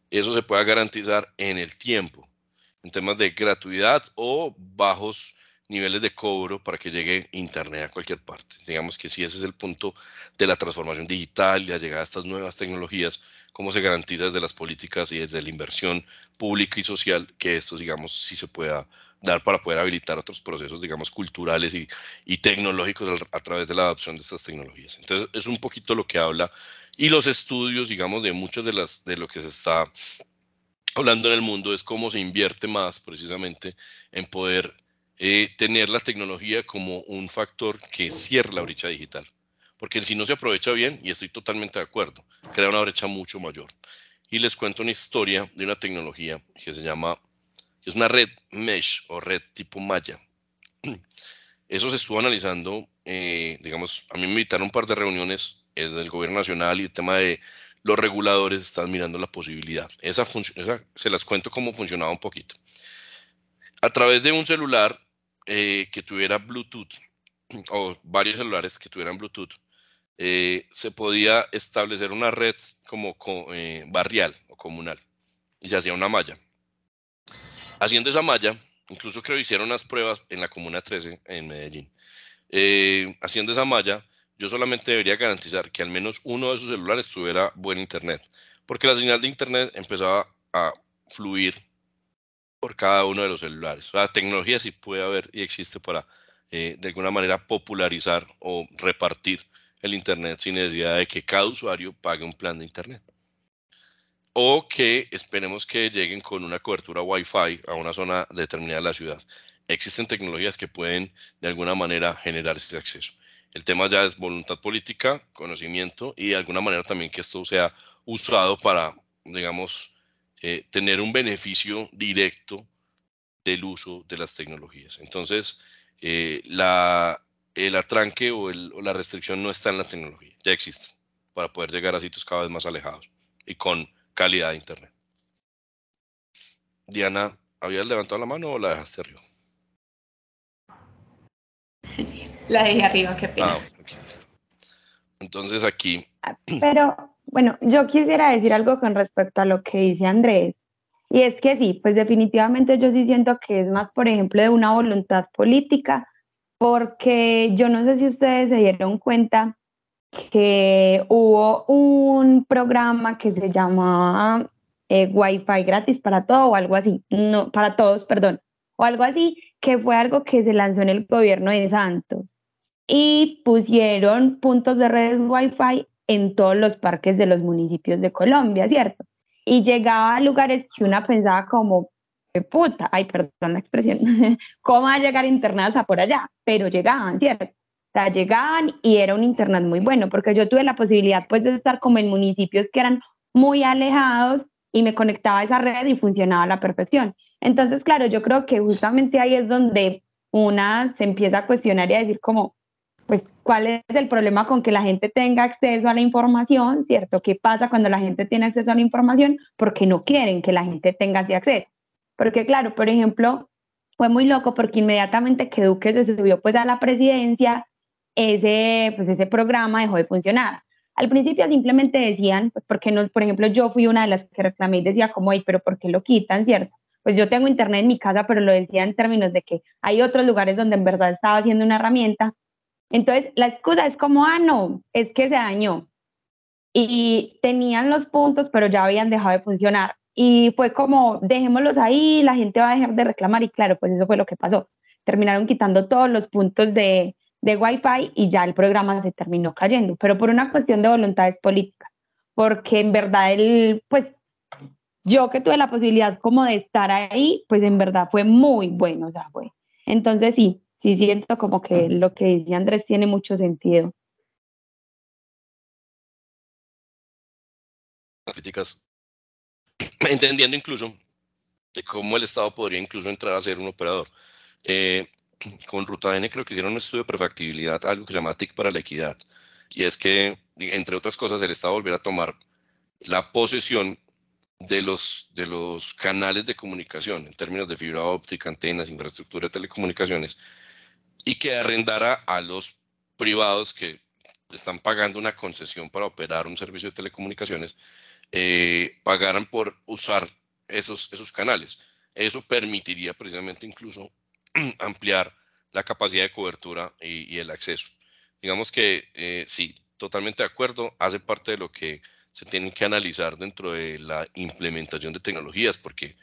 eso se pueda garantizar en el tiempo, en temas de gratuidad o bajos niveles de cobro para que llegue Internet a cualquier parte. Digamos que si ese es el punto de la transformación digital, y la llegada a estas nuevas tecnologías, cómo se garantiza desde las políticas y desde la inversión pública y social que esto, digamos, sí se pueda dar para poder habilitar otros procesos, digamos, culturales y, y tecnológicos a, través de la adopción de estas tecnologías. Entonces, es un poquito lo que habla y los estudios, digamos, de muchas de las de lo que se está hablando en el mundo es cómo se invierte más precisamente en poder eh, tener la tecnología como un factor que cierra la brecha digital. Porque si no se aprovecha bien, y estoy totalmente de acuerdo, crea una brecha mucho mayor. Y les cuento una historia de una tecnología que se llama es una red mesh o red tipo malla. Eso se estuvo analizando, eh, digamos, a mí me invitaron un par de reuniones desde el gobierno nacional y el tema de los reguladores están mirando la posibilidad. Esa, se las cuento cómo funcionaba un poquito. A través de un celular eh, que tuviera Bluetooth o varios celulares que tuvieran Bluetooth, eh, se podía establecer una red como barrial o comunal y se hacía una malla. Haciendo esa malla, incluso creo que hicieron unas pruebas en la Comuna 13, en Medellín, eh, haciendo esa malla, yo solamente debería garantizar que al menos uno de sus celulares tuviera buen internet, porque la señal de internet empezaba a fluir por cada uno de los celulares. O sea, tecnología sí puede haber y existe para, eh, de alguna manera, popularizar o repartir el Internet sin necesidad de que cada usuario pague un plan de Internet o que esperemos que lleguen con una cobertura Wi-Fi a una zona determinada de la ciudad. Existen tecnologías que pueden de alguna manera generar ese acceso. El tema ya es voluntad política, conocimiento y de alguna manera también que esto sea usado para, digamos, eh, tener un beneficio directo del uso de las tecnologías. Entonces, eh, la, el atranque o, o la restricción no está en la tecnología, ya existe, para poder llegar a sitios cada vez más alejados y con calidad de Internet. Diana, ¿habías levantado la mano o la dejaste arriba?
La dejé arriba, qué
pena. Ah, Entonces aquí. Ah,
pero bueno, yo quisiera decir algo con respecto a lo que dice Andrés. Y es que sí, pues definitivamente yo sí siento que es más, por ejemplo, de una voluntad política, porque yo no sé si ustedes se dieron cuenta que hubo un programa que se llamaba eh, Wi-Fi gratis para todo o algo así, no, para todos, perdón, o algo así, que fue algo que se lanzó en el gobierno de Santos y pusieron puntos de redes Wi-Fi en todos los parques de los municipios de Colombia, ¿cierto? Y llegaba a lugares que una pensaba como, puta, ay, perdón la expresión, ¿cómo va a llegar internet por allá? Pero llegaban, ¿cierto? llegaban y era un internet muy bueno, porque yo tuve la posibilidad pues de estar como en municipios que eran muy alejados y me conectaba a esa red y funcionaba a la perfección. Entonces, claro, yo creo que justamente ahí es donde una se empieza a cuestionar y a decir como, pues, ¿cuál es el problema con que la gente tenga acceso a la información, cierto? ¿Qué pasa cuando la gente tiene acceso a la información? Porque no quieren que la gente tenga ese acceso. Porque, claro, por ejemplo, fue muy loco porque inmediatamente que Duque se subió pues a la presidencia, ese, pues ese programa dejó de funcionar. Al principio simplemente decían, pues porque no, por ejemplo, yo fui una de las que reclamé y decía como, pero ¿por qué lo quitan, cierto? Pues yo tengo internet en mi casa, pero lo decía en términos de que hay otros lugares donde en verdad estaba haciendo una herramienta. Entonces, la excusa es como, ah, no, es que se dañó. Y tenían los puntos, pero ya habían dejado de funcionar. Y fue como, dejémoslos ahí, la gente va a dejar de reclamar. Y claro, pues eso fue lo que pasó. Terminaron quitando todos los puntos de, de Wi-Fi y ya el programa se terminó cayendo, pero por una cuestión de voluntades políticas, porque en verdad el, pues yo que tuve la posibilidad como de estar ahí, pues en verdad fue muy bueno, o sea, fue. Entonces
sí, sí siento como que lo que dice Andrés tiene mucho sentido. Críticas,
entendiendo incluso de cómo el Estado podría incluso entrar a ser un operador. Eh, con Ruta N creo que hicieron un estudio de perfectibilidad, algo que se llama TIC para la equidad. Y es que, entre otras cosas, el Estado volviera a tomar la posesión de los, de los canales de comunicación en términos de fibra óptica, antenas, infraestructura de telecomunicaciones, y que arrendara a los privados que están pagando una concesión para operar un servicio de telecomunicaciones, eh, pagaran por usar esos, esos canales. Eso permitiría precisamente incluso ampliar la capacidad de cobertura y, el acceso. Digamos que eh, sí, totalmente de acuerdo, hace parte de lo que se tiene que analizar dentro de la implementación de tecnologías, porque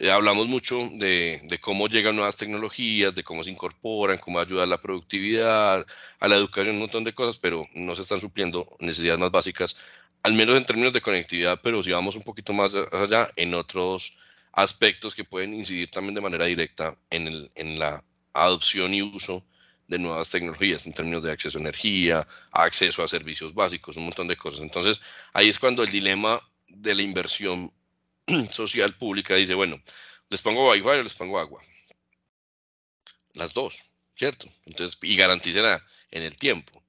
eh, hablamos mucho de, cómo llegan nuevas tecnologías, de cómo se incorporan, cómo ayuda a la productividad, a la educación, un montón de cosas, pero no se están supliendo necesidades más básicas, al menos en términos de conectividad, pero si vamos un poquito más allá en otros aspectos que pueden incidir también de manera directa en, el, en la adopción y uso de nuevas tecnologías en términos de acceso a energía, acceso a servicios básicos, un montón de cosas. Entonces, ahí es cuando el dilema de la inversión social pública dice, bueno, les pongo Wi-Fi o les pongo agua. Las dos, ¿cierto? Entonces, y garantizará en el tiempo.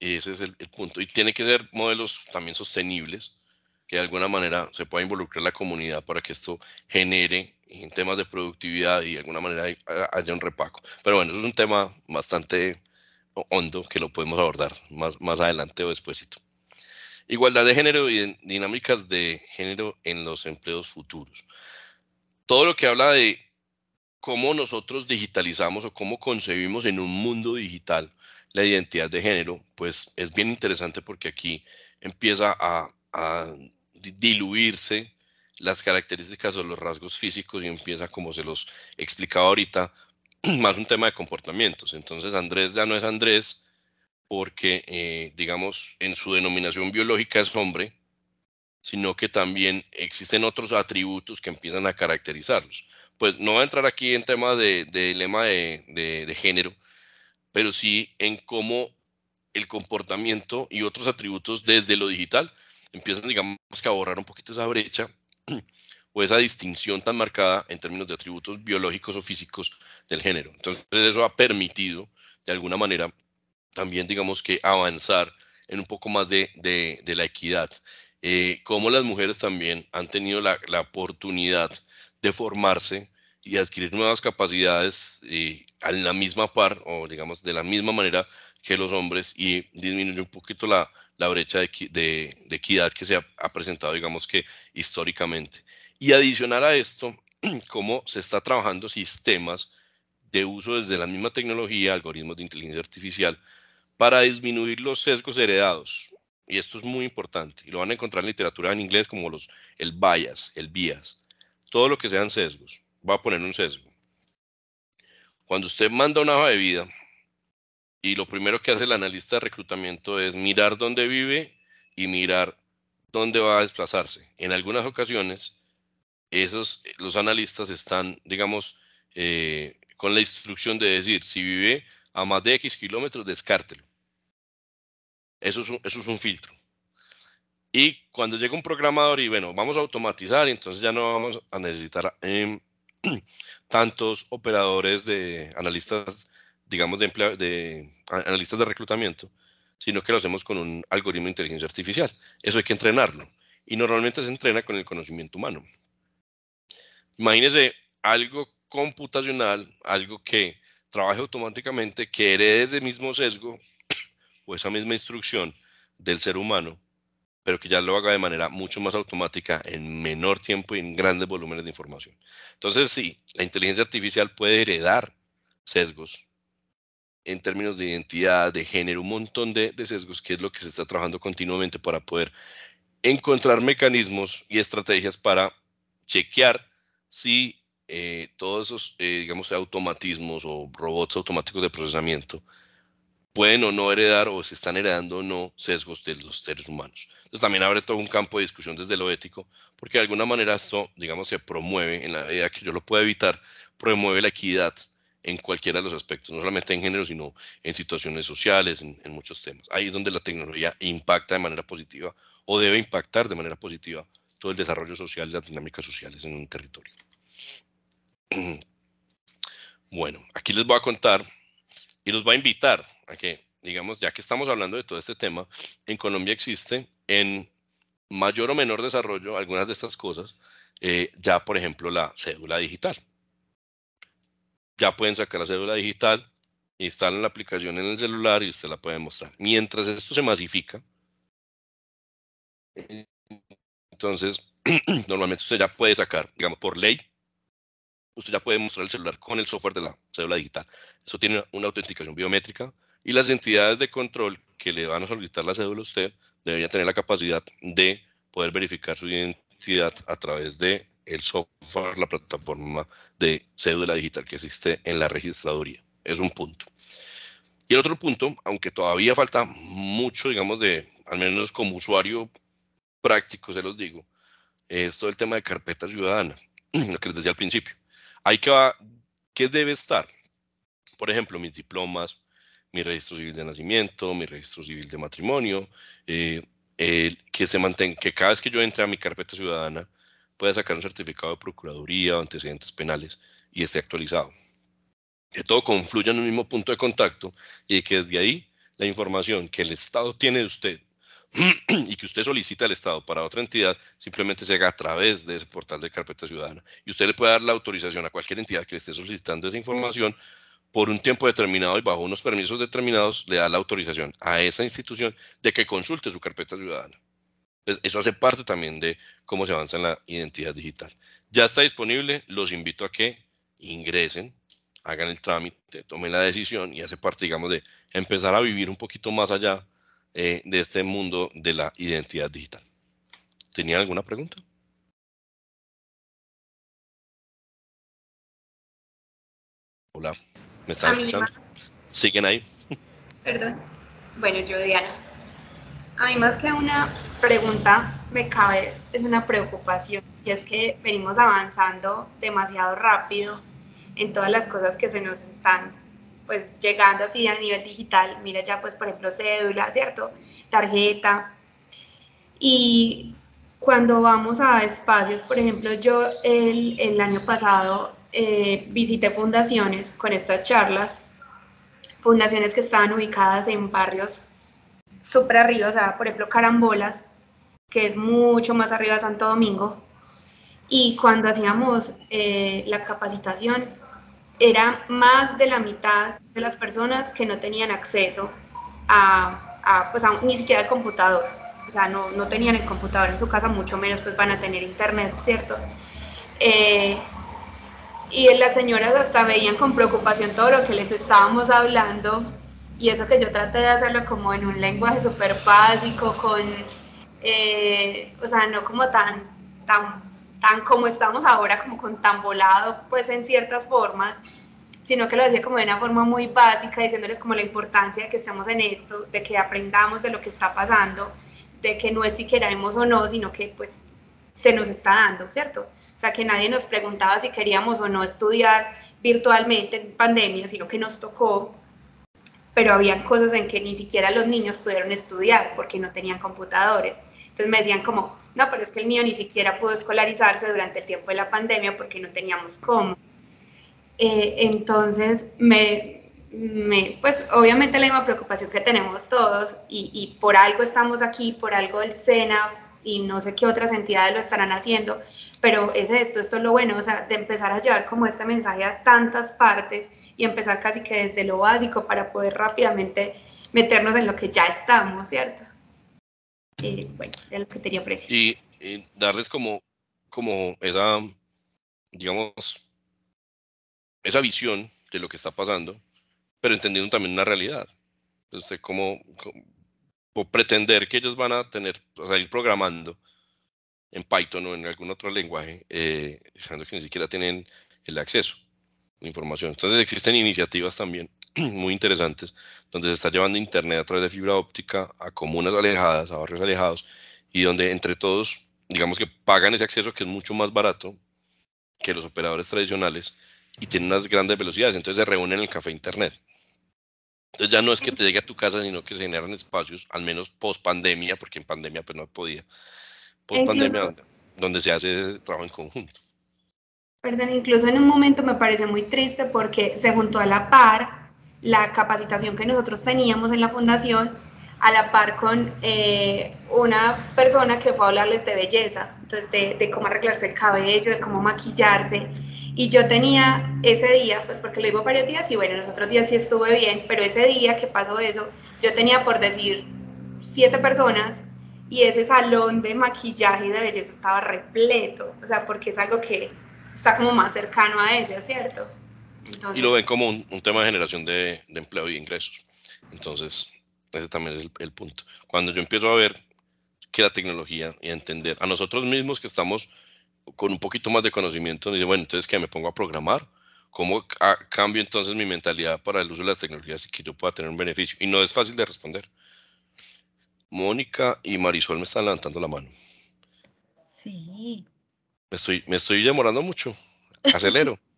Ese es el, el punto. Y tiene que ser modelos también sostenibles que de alguna manera se pueda involucrar la comunidad para que esto genere en temas de productividad y de alguna manera haya un repaco. Pero bueno, eso es un tema bastante hondo que lo podemos abordar más, más adelante o despuésito. Igualdad de género y dinámicas de género en los empleos futuros. Todo lo que habla de cómo nosotros digitalizamos o cómo concebimos en un mundo digital la identidad de género, pues es bien interesante porque aquí empieza a diluirse las características o los rasgos físicos y empieza, como se los explicaba ahorita, más un tema de comportamientos. Entonces Andrés ya no es Andrés porque, eh, digamos, en su denominación biológica es hombre, sino que también existen otros atributos que empiezan a caracterizarlos. Pues no voy a entrar aquí en tema de, lema de género, pero sí en cómo el comportamiento y otros atributos desde lo digital empiezan, digamos, pues, que borrar un poquito esa brecha o esa distinción tan marcada en términos de atributos biológicos o físicos del género. Entonces eso ha permitido, de alguna manera, también, digamos que avanzar en un poco más de, la equidad. Eh, Como las mujeres también han tenido la, oportunidad de formarse y adquirir nuevas capacidades eh, a la misma par o digamos de la misma manera que los hombres y disminuir un poquito la, la brecha de, equidad que se ha, presentado, digamos que históricamente. Y adicional a esto, cómo se está trabajando sistemas de uso desde la misma tecnología, algoritmos de inteligencia artificial, para disminuir los sesgos heredados. Y esto es muy importante, y lo van a encontrar en literatura en inglés como los, el bias, el bias, todo lo que sean sesgos. va a poner un sesgo. Cuando usted manda una hoja de vida, y lo primero que hace el analista de reclutamiento es mirar dónde vive y mirar dónde va a desplazarse. En algunas ocasiones, esos, los analistas están, digamos, eh, con la instrucción de decir, si vive a más de X kilómetros, descártelo. Eso es un, eso es un filtro. Y cuando llega un programador y bueno, vamos a automatizar, entonces ya no vamos a necesitar em, tantos operadores de analistas digamos, de, de analistas de reclutamiento, sino que lo hacemos con un algoritmo de inteligencia artificial. Eso hay que entrenarlo. Y normalmente se entrena con el conocimiento humano. Imagínese algo computacional, algo que trabaje automáticamente, que herede ese mismo sesgo o esa misma instrucción del ser humano, pero que ya lo haga de manera mucho más automática, en menor tiempo y en grandes volúmenes de información. Entonces, sí, la inteligencia artificial puede heredar sesgos, en términos de identidad, de género, un montón de, sesgos, que es lo que se está trabajando continuamente para poder encontrar mecanismos y estrategias para chequear si eh, todos esos, eh, digamos, automatismos o robots automáticos de procesamiento pueden o no heredar o se están heredando o no sesgos de los seres humanos. Entonces también abre todo un campo de discusión desde lo ético, porque de alguna manera esto, digamos, se promueve, en la medida que yo lo pueda evitar, promueve la equidad en cualquiera de los aspectos, no solamente en género, sino en situaciones sociales, en, muchos temas. Ahí es donde la tecnología impacta de manera positiva o debe impactar de manera positiva todo el desarrollo social y las dinámicas sociales en un territorio. Bueno, aquí les voy a contar y los voy a invitar a que, digamos, ya que estamos hablando de todo este tema, en Colombia existe en mayor o menor desarrollo algunas de estas cosas, eh, ya por ejemplo la cédula digital ya pueden sacar la cédula digital, instalan la aplicación en el celular y usted la puede mostrar. Mientras esto se masifica, entonces normalmente usted ya puede sacar, digamos, por ley, usted ya puede mostrar el celular con el software de la cédula digital. Eso tiene una, autenticación biométrica y las entidades de control que le van a solicitar la cédula a usted deberían tener la capacidad de poder verificar su identidad a través de el software, la plataforma de cédula digital que existe en la registraduría. Es un punto. Y el otro punto, aunque todavía falta mucho, digamos, de, al menos como usuario práctico, se los digo, es todo el tema de carpeta ciudadana, lo que les decía al principio. Hay que, ¿qué debe estar? Por ejemplo, mis diplomas, mi registro civil de nacimiento, mi registro civil de matrimonio, eh, el, que se mantenga, que cada vez que yo entre a mi carpeta ciudadana, puede sacar un certificado de Procuraduría o antecedentes penales y esté actualizado. Que todo confluya en un mismo punto de contacto y que desde ahí la información que el Estado tiene de usted y que usted solicita al Estado para otra entidad, simplemente se haga a través de ese portal de carpeta ciudadana. Y usted le puede dar la autorización a cualquier entidad que le esté solicitando esa información por un tiempo determinado y bajo unos permisos determinados, le da la autorización a esa institución de que consulte su carpeta ciudadana eso hace parte también de cómo se avanza en la identidad digital. Ya está disponible, los invito a que ingresen, hagan el trámite, tomen la decisión y hace parte, digamos, de empezar a vivir un poquito más allá eh, de este mundo de la identidad digital. ¿Tenía alguna pregunta? Hola, ¿me están escuchando? ¿Siguen ahí?
Perdón. Bueno, yo, Diana.
A mí más que una pregunta me cabe, es una preocupación, y es que venimos avanzando demasiado rápido en todas las cosas que se nos están pues llegando así a nivel digital, mira ya pues por ejemplo cédula, ¿cierto? Tarjeta. Y cuando vamos a espacios, por ejemplo yo el, año pasado eh, visité fundaciones con estas charlas, fundaciones que estaban ubicadas en barrios súper arriba, o sea, por ejemplo, Carambolas, que es mucho más arriba de Santo Domingo. Y cuando hacíamos eh, la capacitación, era más de la mitad de las personas que no tenían acceso a, pues, ni siquiera el computador. O sea, no, tenían el computador en su casa, mucho menos pues van a tener internet, ¿cierto? Eh, y las señoras hasta veían con preocupación todo lo que les estábamos hablando y eso que yo traté de hacerlo como en un lenguaje súper básico, con, eh, o sea, no como tan, tan, tan como estamos ahora, como con tan volado, pues en ciertas formas, sino que lo decía como de una forma muy básica, diciéndoles como la importancia de que estemos en esto, de que aprendamos de lo que está pasando, de que no es si queremos o no, sino que pues se nos está dando, ¿cierto? O sea, que nadie nos preguntaba si queríamos o no estudiar virtualmente en pandemia, sino que nos tocó pero habían cosas en que ni siquiera los niños pudieron estudiar porque no tenían computadores. Entonces me decían como, no, pero es que el mío ni siquiera pudo escolarizarse durante el tiempo de la pandemia porque no teníamos cómo. Eh, entonces, me, me, pues obviamente la misma preocupación que tenemos todos y, y por algo estamos aquí, por algo el SENA y no sé qué otras entidades lo estarán haciendo, pero es esto, esto es lo bueno, o sea, de empezar a llevar como este mensaje a tantas partes y empezar casi que desde lo básico para poder rápidamente meternos en lo que ya estamos, ¿cierto? Eh, bueno, es lo que tenía
precio.
Y, y, darles como, como esa, digamos, esa visión de lo que está pasando, pero entendiendo también una realidad. Entonces, este, ¿cómo, o pretender que ellos van a tener, o sea, ir programando en Python o en algún otro lenguaje, eh, que ni siquiera tienen el acceso información. Entonces existen iniciativas también muy interesantes donde se está llevando Internet a través de fibra óptica a comunas alejadas, a barrios alejados y donde entre todos, digamos que pagan ese acceso que es mucho más barato que los operadores tradicionales y tienen unas grandes velocidades, entonces se reúnen en el café Internet. Entonces ya no es que te llegue a tu casa, sino que se generan espacios, al menos post pandemia, porque en pandemia pues no podía,
post pandemia
donde se hace trabajo en conjunto.
Perdón, incluso en un momento me parece muy triste porque se juntó a la par la capacitación que nosotros teníamos en la fundación a la par con eh, una persona que fue a hablarles de belleza, entonces de, de, cómo arreglarse el cabello, de cómo maquillarse. Y yo tenía ese día, pues porque lo iba varios días y bueno, los otros días sí estuve bien, pero ese día que pasó eso, yo tenía por decir siete personas y ese salón de maquillaje y de belleza estaba repleto, o sea, porque es algo que está como más cercano a ella, ¿cierto?
y lo ven como un, tema de generación de, de, empleo y ingresos. Entonces, ese también es el, el, punto. Cuando yo empiezo a ver que la tecnología y a entender a nosotros mismos que estamos con un poquito más de conocimiento, dice, bueno, entonces que me pongo a programar, ¿cómo cambio entonces mi mentalidad para el uso de las tecnologías y que yo pueda tener un beneficio? Y no es fácil de responder. Mónica y Marisol me están levantando la mano.
Sí.
Me estoy, demorando mucho. Acelero.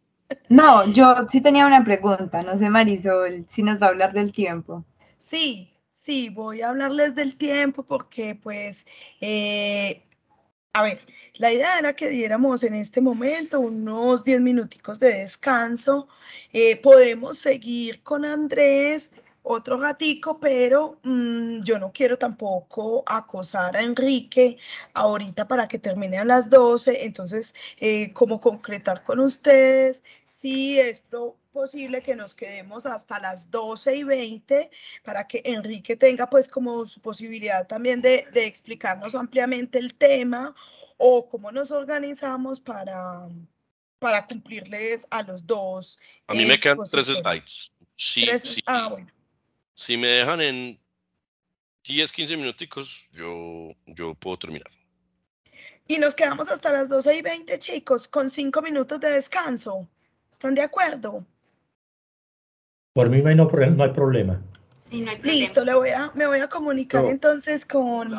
No, yo sí tenía una pregunta, no sé Marisol, si nos va a hablar del tiempo.
Sí, sí, voy a hablarles del tiempo porque pues, eh, a ver, la idea era que diéramos en este momento unos 10 minuticos de descanso. Eh, podemos seguir con Andrés otro ratico, pero mm, yo no quiero tampoco acosar a Enrique ahorita para que termine a las 12, entonces eh, como concretar con ustedes si es posible que nos quedemos hasta las 12 y 20 para que Enrique tenga pues como su posibilidad también de, explicarnos ampliamente el tema o cómo nos organizamos para, para cumplirles a los dos.
A mí me quedan tres slides. Sí, sí. Ah, bueno. Si me dejan en 10, 15 minuticos, yo, yo puedo terminar.
Y nos quedamos hasta las 12 y 20, chicos, con 5 minutos de descanso. ¿Están de acuerdo?
Por mí no hay, problema.
Listo, le voy a, me voy a comunicar entonces con...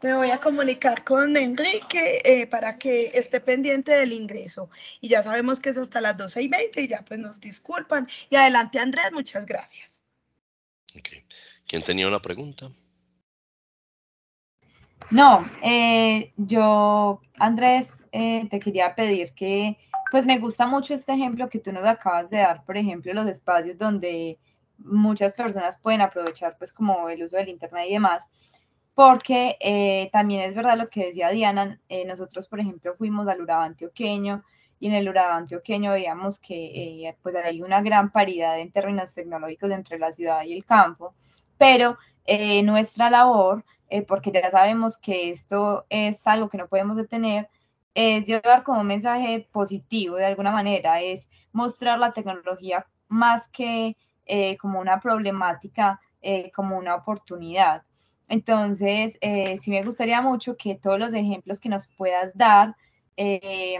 Me voy a comunicar con Enrique eh, para que esté pendiente del ingreso. Y ya sabemos que es hasta las 12 y 20 y ya pues nos disculpan. Y
adelante Andrés, muchas gracias.
¿Quién tenía una pregunta?
No, eh, yo, Andrés, eh, te quería pedir que, pues me gusta mucho este ejemplo que tú nos acabas de dar, por ejemplo, los espacios donde muchas personas pueden aprovechar, pues como el uso del Internet y demás, porque eh, también es verdad lo que decía Diana, nosotros, por ejemplo, fuimos al Urabá Antioqueño y en el Urabá antioqueño veíamos que eh, pues hay una gran paridad en términos tecnológicos entre la ciudad y el campo, pero eh, nuestra labor, eh, porque ya sabemos que esto es algo que no podemos detener, es llevar como un mensaje positivo de alguna manera, es mostrar la tecnología más que como una problemática, como una oportunidad. Entonces, sí me gustaría mucho que todos los ejemplos que nos puedas dar, eh,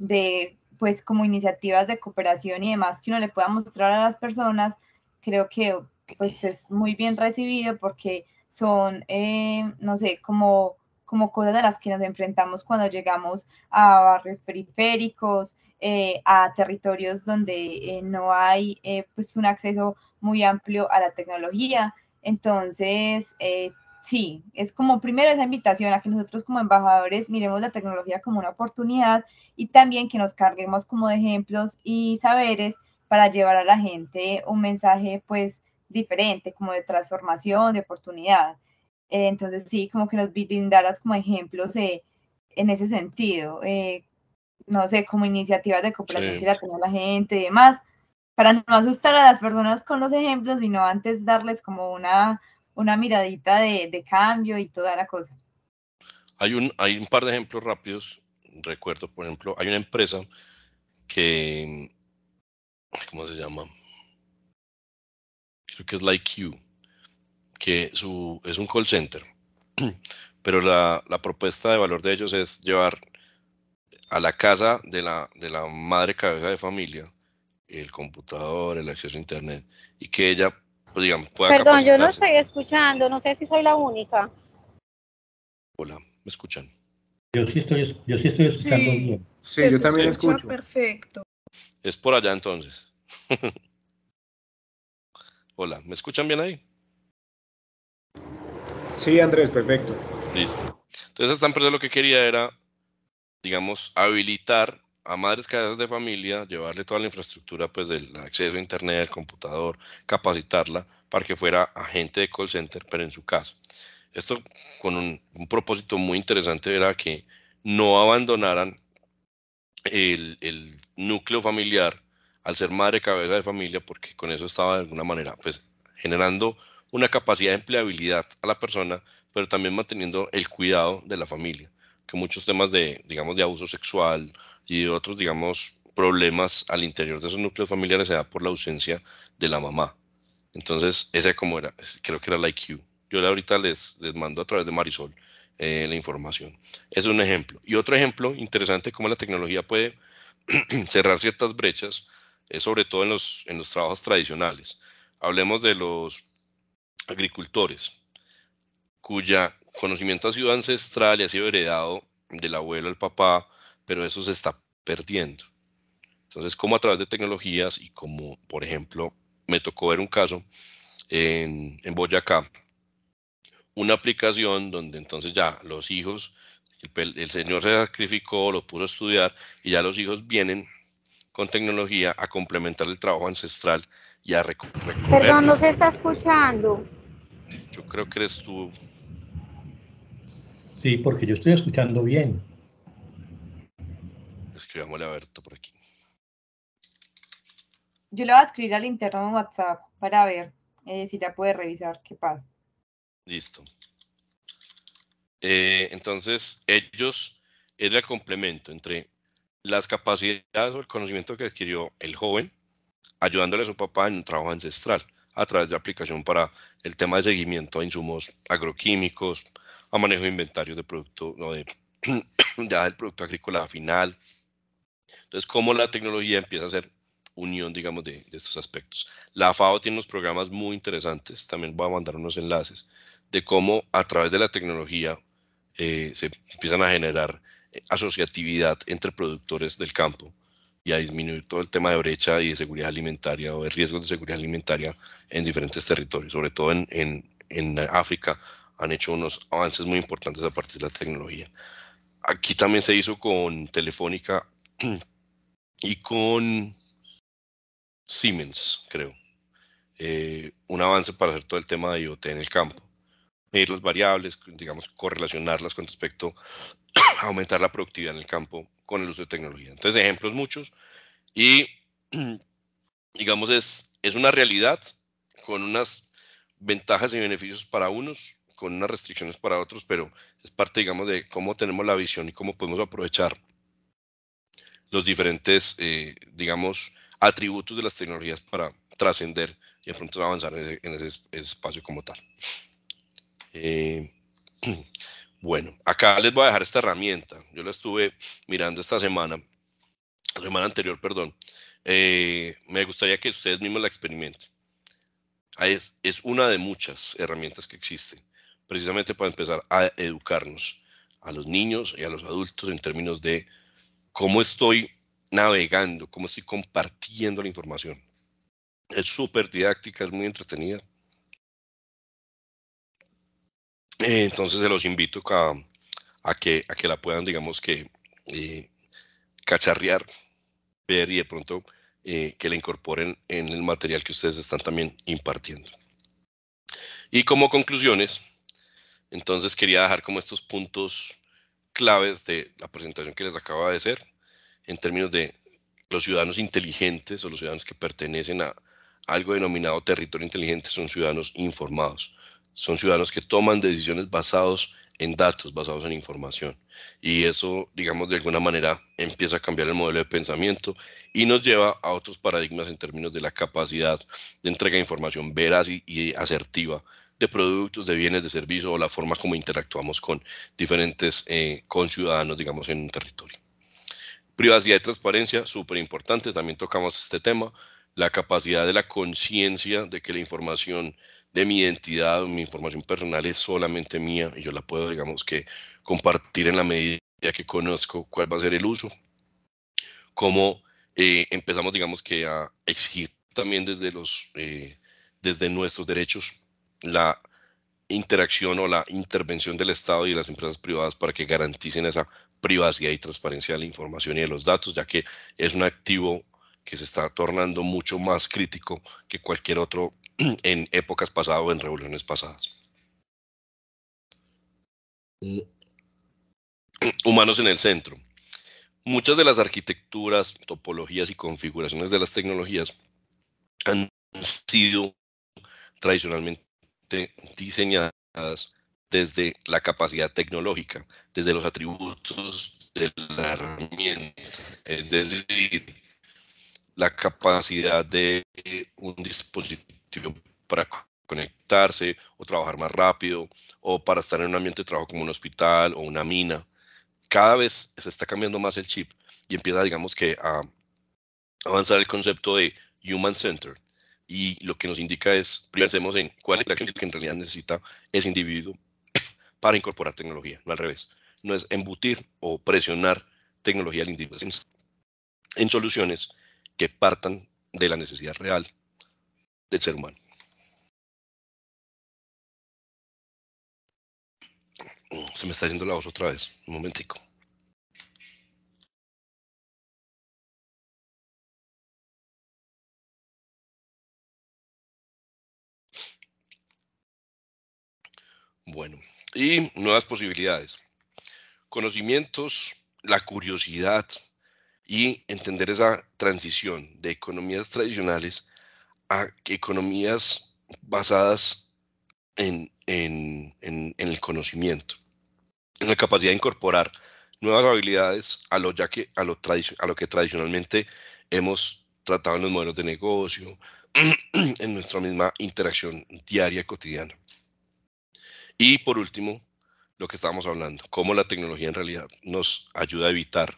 de pues como iniciativas de cooperación y demás que uno le pueda mostrar a las personas, creo que pues es muy bien recibido porque son, eh, no sé, como, como cosas a las que nos enfrentamos cuando llegamos a barrios periféricos, eh, a territorios donde eh, no hay pues un acceso muy amplio a la tecnología. Entonces, Sí, es como primero esa invitación a que nosotros como embajadores miremos la tecnología como una oportunidad y también que nos carguemos como de ejemplos y saberes para llevar a la gente un mensaje pues diferente, como de transformación, de oportunidad. Eh, entonces sí, como que nos brindaras como ejemplos eh, en ese sentido, eh, no sé, como iniciativas de cooperación con que la la gente y demás, para no asustar a las personas con los ejemplos, sino antes darles como una una miradita de, cambio y toda la cosa.
Hay un, hay un par de ejemplos rápidos. Recuerdo, por ejemplo, hay una empresa que, ¿cómo se llama? Creo que es Like You, que su, es un call center, pero la, propuesta de valor de ellos es llevar a la casa de la, de la madre cabeza de familia el computador, el acceso a internet, y que ella pues, Perdón, yo no estoy
escuchando, no sé si soy la única.
Hola, ¿me escuchan? Yo sí estoy, escuchando sí, bien. Sí, yo también escucho.
Perfecto.
Es por allá entonces. Hola, ¿me escuchan bien ahí?
Sí, Andrés, perfecto.
Listo. Entonces esta empresa lo que quería era, digamos, habilitar a madres cabezas de familia, llevarle toda la infraestructura, pues del acceso a internet, al computador, capacitarla para que fuera agente de call center, pero en su caso. Esto con un, propósito muy interesante era que no abandonaran el, el, núcleo familiar al ser madre cabeza de familia, porque con eso estaba de alguna manera pues generando una capacidad de empleabilidad a la persona, pero también manteniendo el cuidado de la familia que muchos temas de, digamos, de abuso sexual y otros, digamos, problemas al interior de esos núcleos familiares se da por la ausencia de la mamá. Entonces, ese como era, creo que era la IQ. Yo ahorita les, les mando a través de Marisol eh, la información. Es un ejemplo. Y otro ejemplo interesante cómo la tecnología puede cerrar ciertas brechas es sobre todo en los, en los trabajos tradicionales. Hablemos de los agricultores, cuya conocimiento ha sido ancestral y ha sido heredado del abuelo al papá, pero eso se está perdiendo. Entonces, como a través de tecnologías y como, por ejemplo, me tocó ver un caso en, Boyacá, una aplicación donde entonces ya los hijos, el, señor se sacrificó, lo puso a estudiar y ya los hijos vienen con tecnología a complementar el trabajo ancestral y a recuperar. Perdón, no
se está escuchando.
Yo creo que eres tú Sí, porque yo estoy escuchando bien. Escribámosle a Berto por aquí.
Yo le voy a escribir al interno en WhatsApp para ver eh, si la puede revisar qué pasa.
Listo. Eh, entonces, ellos es el complemento entre las capacidades o el conocimiento que adquirió el joven, ayudándole a su papá en un trabajo ancestral a través de aplicación para el tema de seguimiento a insumos agroquímicos, a manejo de inventarios de producto, de, ya del producto agrícola final. Entonces, cómo la tecnología empieza a ser unión, digamos, de, estos aspectos. La FAO tiene unos programas muy interesantes, también voy a mandar unos enlaces, de cómo a través de la tecnología eh, se empiezan a generar eh, asociatividad entre productores del campo y a disminuir todo el tema de brecha y de seguridad alimentaria o de riesgo de seguridad alimentaria en diferentes territorios, sobre todo en, en, en África, han hecho unos avances muy importantes a partir de la tecnología. Aquí también se hizo con Telefónica y con Siemens, creo. Eh, un avance para hacer todo el tema de IoT en el campo. Medir las variables, digamos, correlacionarlas con respecto a aumentar la productividad en el campo con el uso de tecnología. Entonces, ejemplos muchos y, digamos, es, es una realidad con unas ventajas y beneficios para unos con unas restricciones para otros, pero es parte, digamos, de cómo tenemos la visión y cómo podemos aprovechar los diferentes, eh, digamos, atributos de las tecnologías para trascender y de pronto avanzar en ese, espacio como tal. Eh, bueno, acá les voy a dejar esta herramienta. Yo la estuve mirando esta semana, la semana anterior, perdón. Eh, me gustaría que ustedes mismos la experimenten. es, una de muchas herramientas que existen precisamente para empezar a educarnos a los niños y a los adultos en términos de cómo estoy navegando, cómo estoy compartiendo la información. Es súper didáctica, es muy entretenida. Eh, entonces se los invito a, que, a que la puedan, digamos que, eh, cacharrear, ver y de pronto eh, que la incorporen en el material que ustedes están también impartiendo. Y como conclusiones, entonces quería dejar como estos puntos claves de la presentación que les acaba de hacer en términos de los ciudadanos inteligentes o los ciudadanos que pertenecen a algo denominado territorio inteligente son ciudadanos informados. Son ciudadanos que toman decisiones basados en datos, basados en información. Y eso, digamos, de alguna manera empieza a cambiar el modelo de pensamiento y nos lleva a otros paradigmas en términos de la capacidad de entrega de información veraz y asertiva de productos, de bienes, de servicios o la forma como interactuamos con diferentes eh, ciudadanos, digamos, en un territorio. Privacidad y transparencia, súper importante, también tocamos este tema, la capacidad de la conciencia de que la información de mi identidad, mi información personal es solamente mía y yo la puedo, digamos, que compartir en la medida que conozco cuál va a ser el uso, cómo eh, empezamos, digamos, que a exigir también desde los... Eh, desde nuestros derechos la interacción o la intervención del Estado y de las empresas privadas para que garanticen esa privacidad y transparencia de la información y de los datos, ya que es un activo que se está tornando mucho más crítico que cualquier otro en épocas pasadas o en revoluciones pasadas. Eh. Humanos en el centro. Muchas de las arquitecturas, topologías y configuraciones de las tecnologías han sido tradicionalmente diseñadas desde la capacidad tecnológica, desde los atributos de la herramienta, es decir, la capacidad de un dispositivo para conectarse o trabajar más rápido o para estar en un ambiente de trabajo como un hospital o una mina. Cada vez se está cambiando más el chip y empieza, digamos que, a avanzar el concepto de human-centered, y lo que nos indica es, pensemos en cuál es la que en realidad necesita ese individuo para incorporar tecnología, no al revés. No es embutir o presionar tecnología al individuo en soluciones que partan de la necesidad real
del ser humano. Se me está yendo la voz otra vez, un momentico.
Bueno, y nuevas posibilidades. Conocimientos, la curiosidad y entender esa transición de economías tradicionales a economías basadas en, el conocimiento, en la capacidad de incorporar nuevas habilidades a lo, ya que, a lo, a lo que tradicionalmente hemos tratado en los modelos de negocio, en nuestra misma interacción diaria cotidiana. Y por último, lo que estábamos hablando, cómo la tecnología en realidad nos ayuda a evitar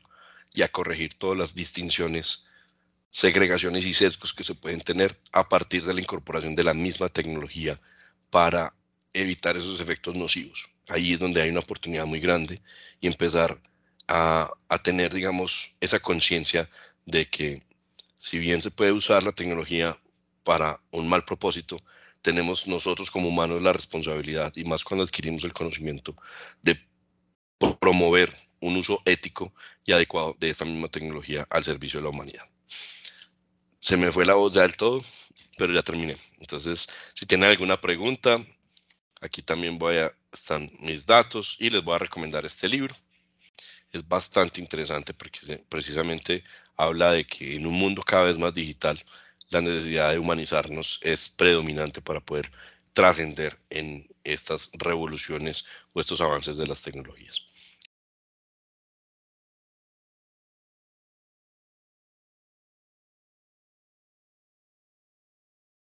y a corregir todas las distinciones, segregaciones y sesgos que se pueden tener a partir de la incorporación de la misma tecnología para evitar esos efectos nocivos. Ahí es donde hay una oportunidad muy grande y empezar a, a tener, digamos, esa conciencia de que si bien se puede usar la tecnología para un mal propósito, tenemos nosotros como humanos la responsabilidad, y más cuando adquirimos el conocimiento, de promover un uso ético y adecuado de esta misma tecnología al servicio de la humanidad. Se me fue la voz ya del todo, pero ya terminé. Entonces, si tienen alguna pregunta, aquí también voy a, están mis datos y les voy a recomendar este libro. Es bastante interesante porque precisamente habla de que en un mundo cada vez más digital, la necesidad de humanizarnos es predominante para poder trascender en estas revoluciones o estos avances de las tecnologías.